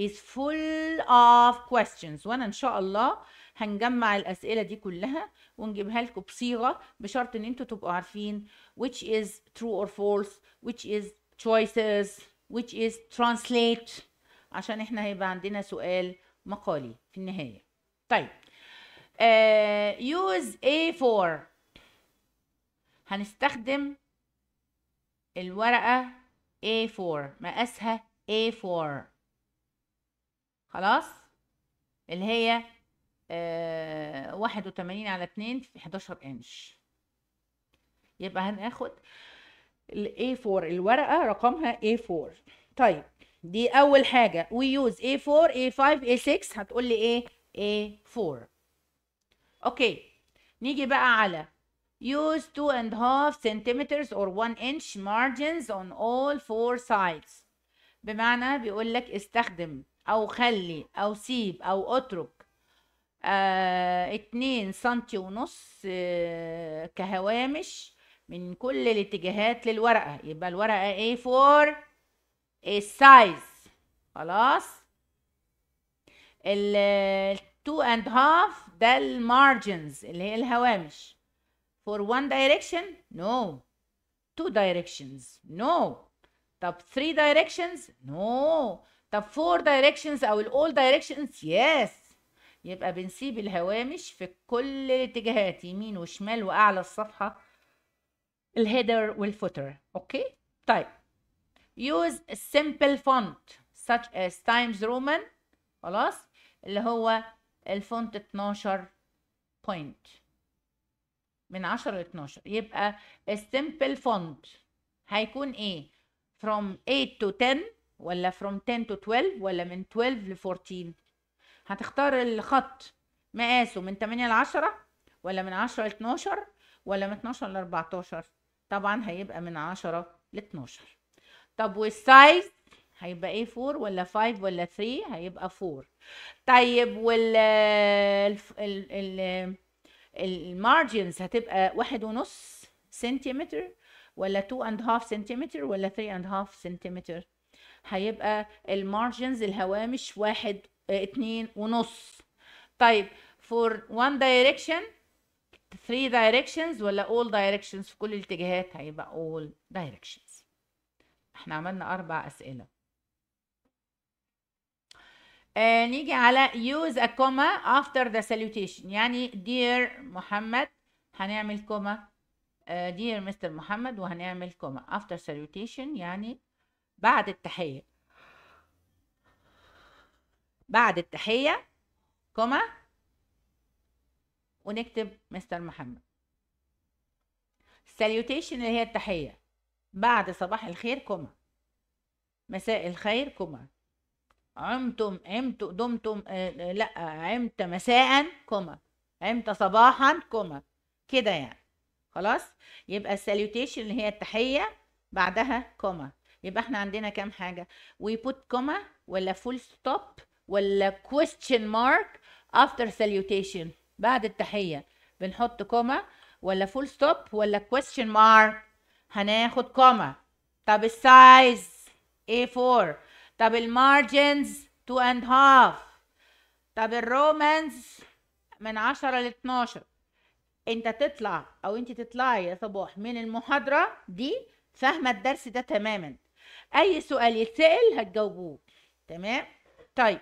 is full of questions وانا ان شاء الله هنجمع الاسئله دي كلها ونجيبها لكم بصيغه بشرط ان انتوا تبقوا عارفين which is true or false which is choices which is translate عشان احنا هيبقى عندنا سؤال مقالي في النهايه طيب uh, use a for هنستخدم الورقه A4 مقاسها A4 خلاص اللي هي آه، واحد وتمانين على اتنين في حداشر انش يبقى هناخد ال A4 الورقة رقمها A4 طيب دي أول حاجة we use A4 A5 A6 هتقول لي إيه A4 أوكي نيجي بقى على use half centimeters or one inch margins on all four sides بمعنى بيقول لك استخدم أو خلي أو سيب أو أترك آه، اتنين سنتي ونص آه، كهوامش من كل الاتجاهات للورقة يبقى الورقة A4 السايز خلاص ال 2 and half ده المارجنز اللي هي الهوامش for one direction no two directions no طب ثري directions no طب فور directions او ال all directions yes يبقى بنسيب الهوامش في كل الاتجاهات يمين وشمال واعلى الصفحه الهيدر والفوتر اوكي طيب use simple font such as Times Roman خلاص اللي هو الفونت 12 بوينت من 10 ل 12 يبقى السمبل فونت هيكون ايه from 8 to 10 ولا from 10 to 12 ولا من 12 ل 14 هتختار الخط مقاسه من 8 ل 10 ولا من 10 ل 12 ولا من 12 ل 14 طبعا هيبقى من 10 ل 12 طب والسايز هيبقى ايه 4 ولا 5 ولا 3 هيبقى 4 طيب وال المارجنز هتبقى واحد ونص سنتيمتر ولا 2 اند هاف سنتيمتر ولا 3 اند هاف سنتيمتر هيبقى المارجنز الهوامش واحد اتنين ونص طيب for one direction three directions ولا all directions في كل الاتجاهات هيبقى all directions احنا عملنا اربع اسئله آه نيجي على use a comma after the salutation يعني dear محمد هنعمل كوما آه dear مستر محمد وهنعمل كوما after salutation يعني بعد التحية بعد التحية كما ونكتب مستر محمد الساليوتيشن اللي هي التحية بعد صباح الخير كما مساء الخير كما عمتم عمت دمتم آه،, آه لا عمت مساء كما عمت صباحا كما كده يعني خلاص يبقى الساليوتيشن اللي هي التحية بعدها كما يبقى احنا عندنا كام حاجة we put كما ولا full stop ولا question mark after salutation بعد التحية بنحط كومة ولا full stop ولا question mark هناخد كومة طب السايز A4 طب المارجنز two and half طب الرومانز من 10 ل 12 انت تطلع او انت تطلعي يا صباح من المحاضرة دي فاهمة الدرس ده تماما اي سؤال يتسأل هتجاوبوه تمام طيب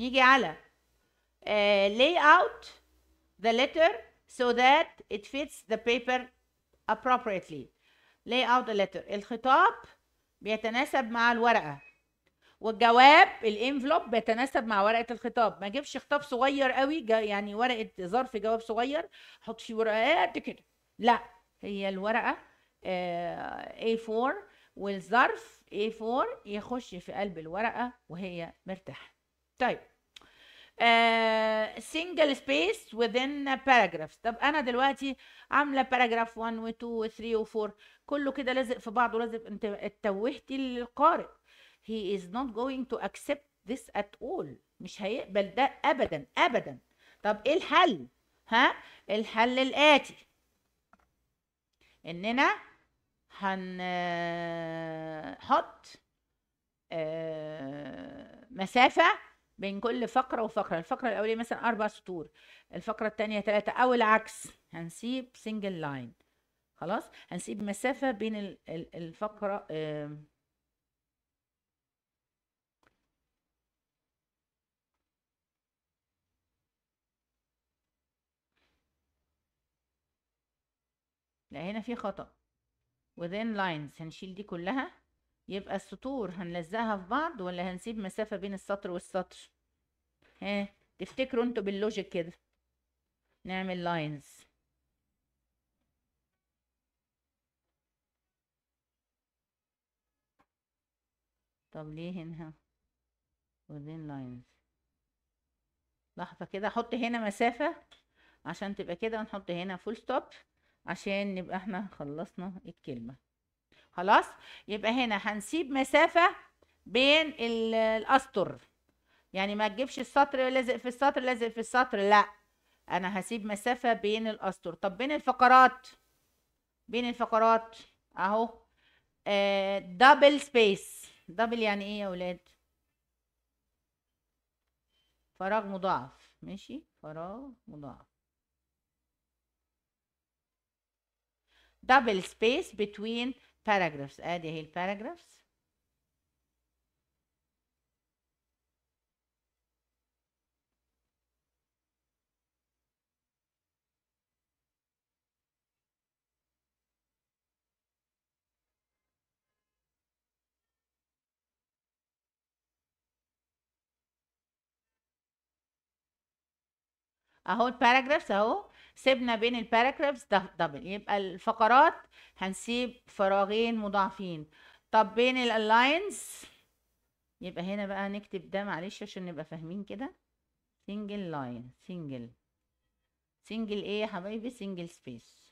نيجي على uh, lay out the letter so that it fits the paper appropriately lay out the letter الخطاب بيتناسب مع الورقة والجواب الانفلوب بيتناسب مع ورقة الخطاب ما جيبش خطاب صغير قوي يعني ورقة ظرف جواب صغير حط فيه ورقات كده آه، لا هي الورقه uh, آه A4 والظرف A4 يخش في قلب الورقة وهي مرتاحة طيب سنجل آه، سبيس within paragraphs طب انا دلوقتي عامله باراجراف 1 و2 و3 و4 كله كده لازق في بعضه لازق انت اتوهتي للقارئ he is not going to accept this at all مش هيقبل ده ابدا ابدا طب ايه الحل ها الحل الاتي اننا هنحط آه، آه، مسافه بين كل فقرة وفقرة الفقرة الأولية مثلا أربع سطور الفقرة الثانية ثلاثة أو العكس هنسيب سنجل لاين خلاص هنسيب مسافة بين الفقرة لا هنا في خطأ وذين لاينز هنشيل دي كلها يبقى السطور هنلزقها في بعض ولا هنسيب مسافة بين السطر والسطر ها تفتكروا انتوا باللوجيك كده نعمل لاينز طب ليه هنا وذين لاينز لحظة كده احط هنا مسافة عشان تبقى كده ونحط هنا فول ستوب عشان نبقى احنا خلصنا الكلمة خلاص يبقى هنا هنسيب مسافة بين الأسطر يعني ما تجيبش السطر لازق في السطر لازق في السطر لا أنا هسيب مسافة بين الأسطر طب بين الفقرات بين الفقرات أهو دبل سبيس دبل يعني إيه يا ولاد فراغ مضاعف ماشي فراغ مضاعف double space between paragraphs ادي اهي الparagraphs اهو الparagraphs اهو سيبنا بين الباراجرافز دبل يبقى الفقرات هنسيب فراغين مضاعفين طب بين الالاينز يبقى هنا بقى نكتب ده معلش عشان نبقى فاهمين كده سنجل لاين سنجل سنجل ايه يا حبايبي سنجل سبيس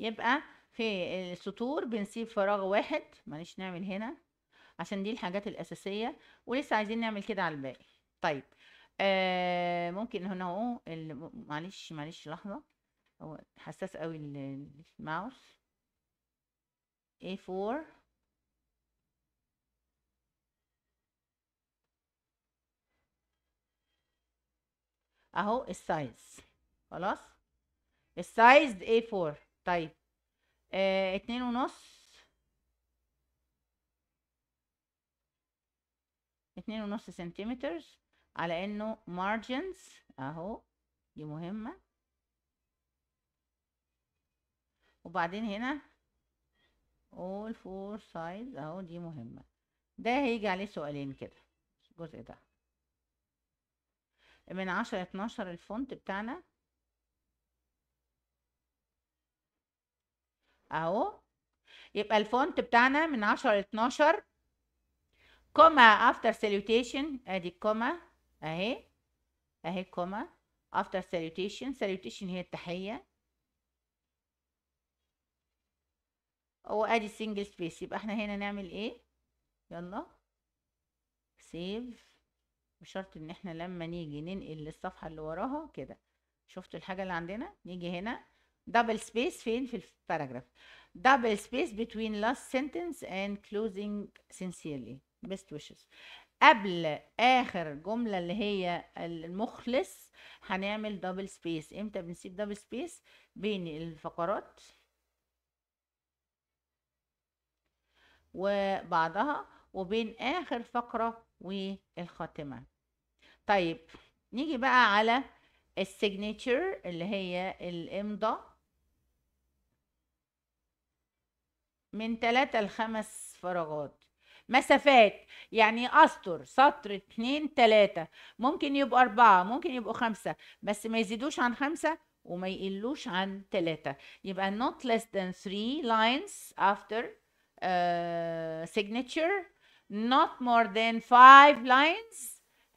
يبقى في السطور بنسيب فراغ واحد معلش نعمل هنا عشان دي الحاجات الأساسية ولسه عايزين نعمل كده على الباقي طيب آه ممكن هنا اهو معلش معلش لحظة هو حساس قوي الماوس A4 اهو السايز خلاص السايز A4 طيب آه اتنين ونص اتنين ونص سنتيمتر على انه مارجنز اهو دي مهمة وبعدين هنا all four sides اهو دي مهمة ده هيجي عليه سؤالين كده الجزء ده من عشرة اتناشر الفونت بتاعنا اهو يبقى الفونت بتاعنا من 10 ل 12 كوما افتر سالوتيشن ادي الكوما اهي اهي الكوما افتر سالوتيشن سالوتيشن هي التحيه وادي سنجل سبيس يبقى احنا هنا نعمل ايه يلا سيف بشرط ان احنا لما نيجي ننقل للصفحه اللي وراها كده شفتوا الحاجه اللي عندنا نيجي هنا دبل سبيس فين في الباراجراف دبل سبيس between لاست سنتنس اند كلوزنج سينسيرلي بيست ويشز قبل اخر جمله اللي هي المخلص هنعمل دبل سبيس امتى بنسيب دبل سبيس بين الفقرات وبعضها وبين اخر فقره والخاتمه طيب نيجي بقى على السيجنتشر اللي هي الامضاء من ثلاثة لخمس فراغات مسافات يعني اسطر سطر اتنين تلاتة ممكن يبقوا اربعة ممكن يبقوا خمسة بس ما يزيدوش عن خمسة وما يقلوش عن تلاتة يبقى not less than three lines after uh, signature not more than five lines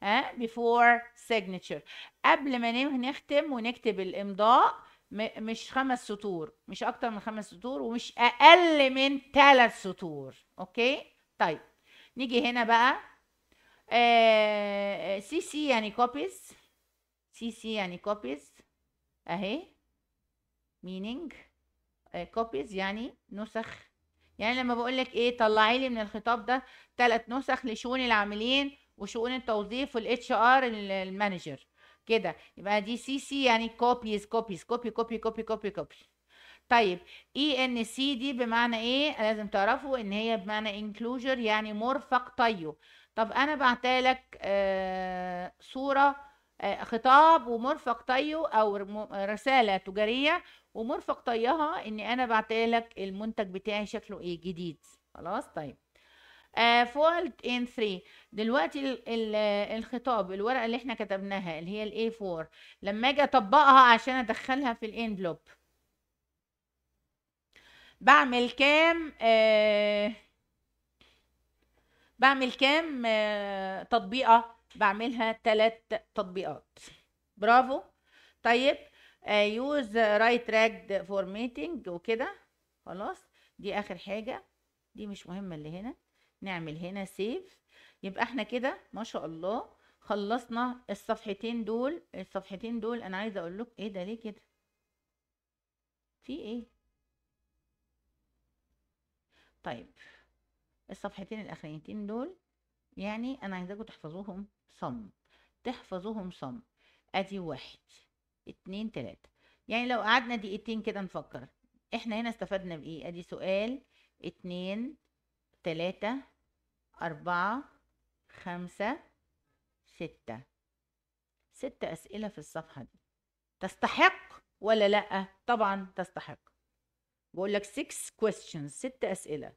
uh, before signature قبل ما نختم ونكتب الامضاء مش خمس سطور مش اكتر من خمس سطور ومش اقل من ثلاث سطور اوكي طيب نيجي هنا بقى آه, آه، سي سي يعني كوبيز سي سي يعني كوبيز اهي مينينج كوبيز آه، يعني نسخ يعني لما بقول لك ايه طلعي لي من الخطاب ده ثلاث نسخ لشؤون العاملين وشؤون التوظيف والاتش ار المانجر كده يبقى دي سي سي يعني كوبيز كوبيز كوبي كوبي كوبي كوبي كوبي طيب اي ان سي دي بمعنى ايه لازم تعرفوا ان هي بمعنى انكلوجر يعني مرفق طيه طب انا بعتها لك آه صوره آه خطاب ومرفق طيه او رساله تجاريه ومرفق طيها ان انا بعتها لك المنتج بتاعي شكله ايه جديد خلاص طيب فولت ان 3 دلوقتي الخطاب الورقه اللي احنا كتبناها اللي هي الاي 4 لما اجي اطبقها عشان ادخلها في الانفلوب بعمل كام آه بعمل كام آه تطبيقه بعملها ثلاث تطبيقات برافو طيب يوز رايت فور ميتنج وكده خلاص دي اخر حاجه دي مش مهمه اللي هنا نعمل هنا سيف يبقى احنا كده ما شاء الله خلصنا الصفحتين دول الصفحتين دول انا عايزه اقول لكم ايه ده ليه كده في ايه طيب الصفحتين الاخرانيتين دول يعني انا عايزاكم تحفظوهم صم تحفظوهم صم ادي واحد اتنين تلاتة يعني لو قعدنا دقيقتين كده نفكر احنا هنا استفدنا بايه ادي سؤال اتنين تلاتة أربعة خمسة ستة ست أسئلة في الصفحة دي تستحق ولا لأ؟ طبعا تستحق بقول لك 6 questions ست أسئلة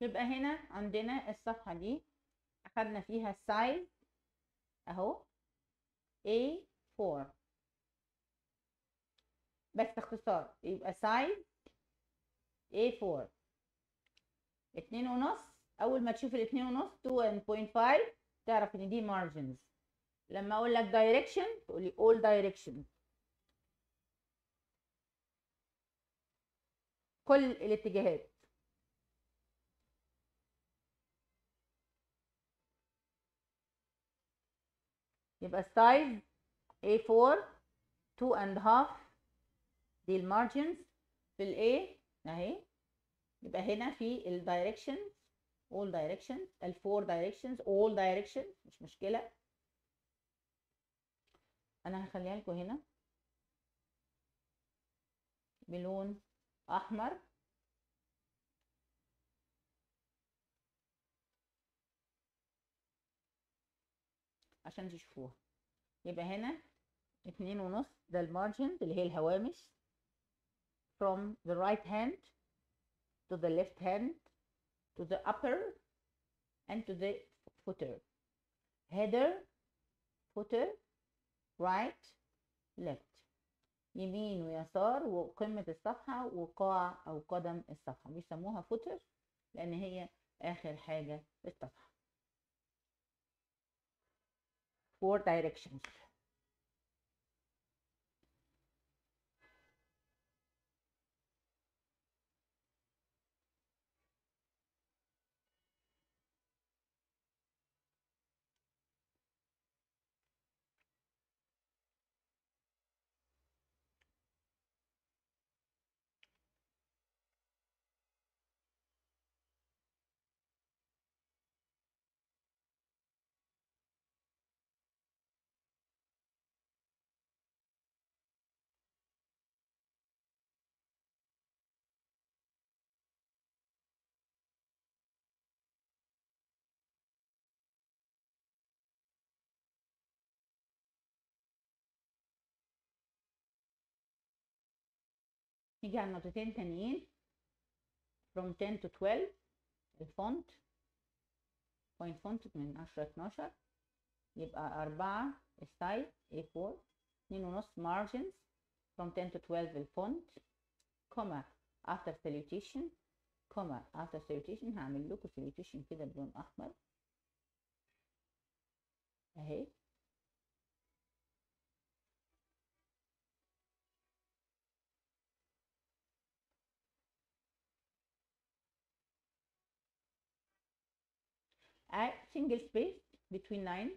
يبقى هنا عندنا الصفحة دي أخدنا فيها سايز أهو A4 بس اختصار يبقى سايز A4 اتنين ونص أول ما تشوف الاتنين ونص 2.5 تعرف إن دي مارجنز لما أقول لك دايركشن تقولي all دايركشن كل الاتجاهات يبقى السايز A4 2 اند هاف دي المارجنز في ال A اهي يبقى هنا في directions all directions 4 directions all directions مش مشكلة انا هخليها لكم هنا بلون احمر عشان تشوفوها يبقى هنا اتنين ونص ده المارجن اللي هي الهوامش from the right hand to the left hand to the upper and to the footer header footer right left يمين ويسار وقمة الصفحة وقاع أو قدم الصفحة بيسموها footer لأن هي آخر حاجة في الصفحة four directions نيجي على النقطتين تانيين from 10 to 12 الفونت point font من 10 ل 12 يبقى 4 ستايل A4 ونص margins from 10 to 12 الفونت كوما after salutation كوما after salutation هعمل لكم salutation كده بلون احمر اهي a single space between line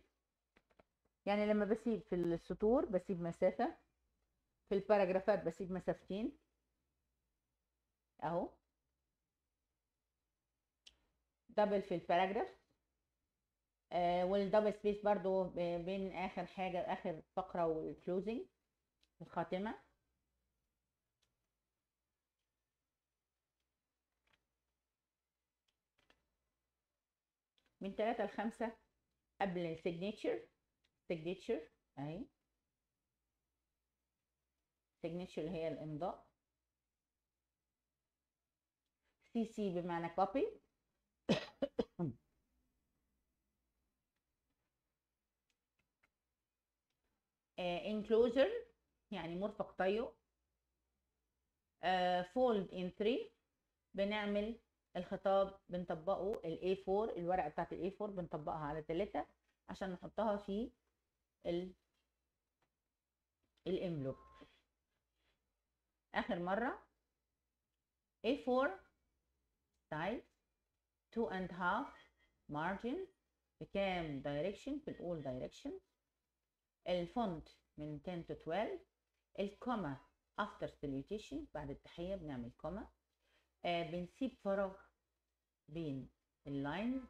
يعني لما بسيب في السطور بسيب مسافة في الباراجرافات بسيب مسافتين اهو دبل في الباراجراف آه والدبل سبيس برضو بين اخر حاجة اخر فقرة والكلوزنج الخاتمة من تلاتة لخمسة قبل السيجنتشر سيجنتشر اهي سيجنتشر هي الامضاء سي سي بمعنى كوبي [coughs] انكلوجر آه، يعني مرفق طيو فولد ان 3 بنعمل الخطاب بنطبقه ال A4 الورقة بتاعت ال A4 بنطبقها على تلاتة عشان نحطها في ال الانفلوب آخر مرة A4 type 2 and half margin بكام direction في الأول direction الفونت من 10 to 12 الكوما after salutation بعد التحية بنعمل كوما آه بنسيب فراغ بين اللاين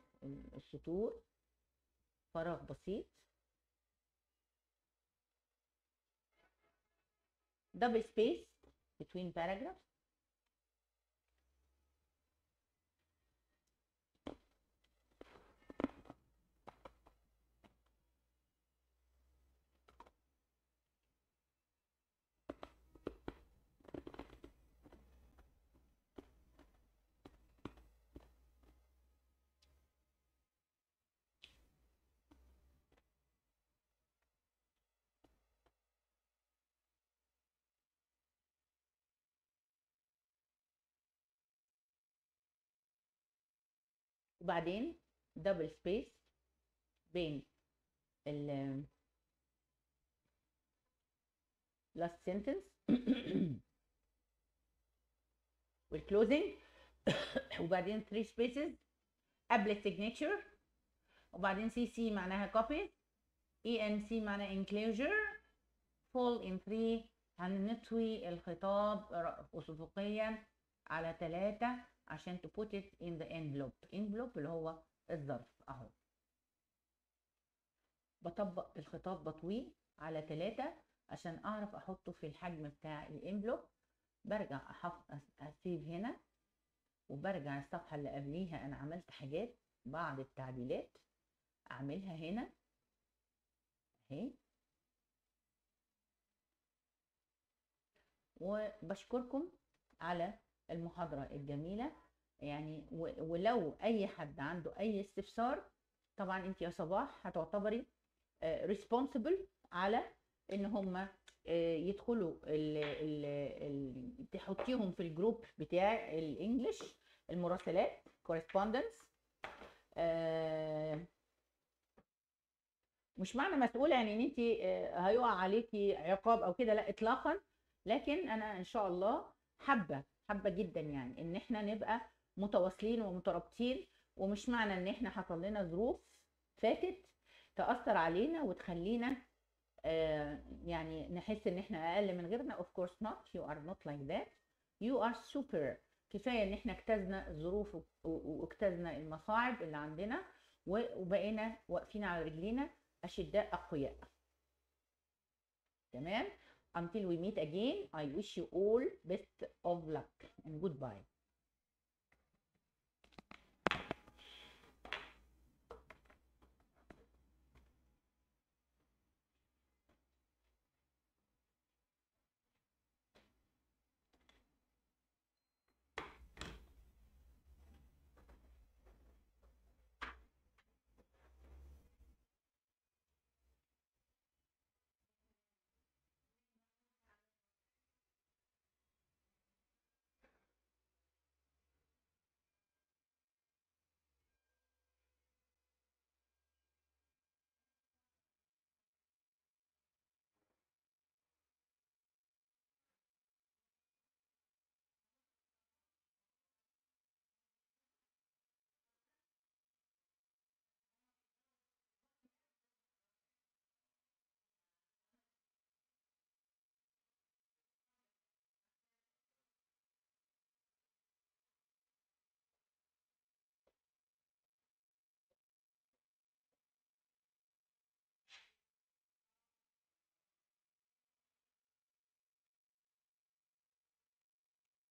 السطور فراغ بسيط دبل سبيس بين paragraphs وبعدين دبل سبيس بين ال last sentence [coughs] والclosing [coughs] وبعدين 3 spaces قبل signature وبعدين cc معناها copy enc معناها enclosure fall in 3 هنطوي الخطاب أسبوقيا على ثلاثة عشان to put it in the envelope envelope اللي هو الظرف اهو بطبق الخطاب بطويه على ثلاثة عشان اعرف احطه في الحجم بتاع الانفلوب برجع اسيب هنا وبرجع الصفحة اللي قبليها انا عملت حاجات بعض التعديلات اعملها هنا اهي وبشكركم على المحاضرة الجميلة يعني ولو أي حد عنده أي استفسار طبعا أنت يا صباح هتعتبري ريسبونسبل آه، على ان هم آه، يدخلوا الـ الـ الـ تحطيهم في الجروب بتاع الانجليش المراسلات كورسبوندنس آه، مش معنى مسؤوله يعني ان انت هيقع عليكي عقاب او كده لا اطلاقا لكن انا ان شاء الله حابه حابه جدا يعني ان احنا نبقى متواصلين ومترابطين ومش معنى ان احنا حصل لنا ظروف فاتت تاثر علينا وتخلينا آه يعني نحس ان احنا اقل من غيرنا اوف كورس نوت يو ار نوت لايك ذات يو ار سوبر كفايه ان احنا اجتزنا الظروف واجتزنا المصاعب اللي عندنا وبقينا واقفين على رجلينا اشداء اقوياء تمام Until we meet again, I wish you all best of luck and goodbye.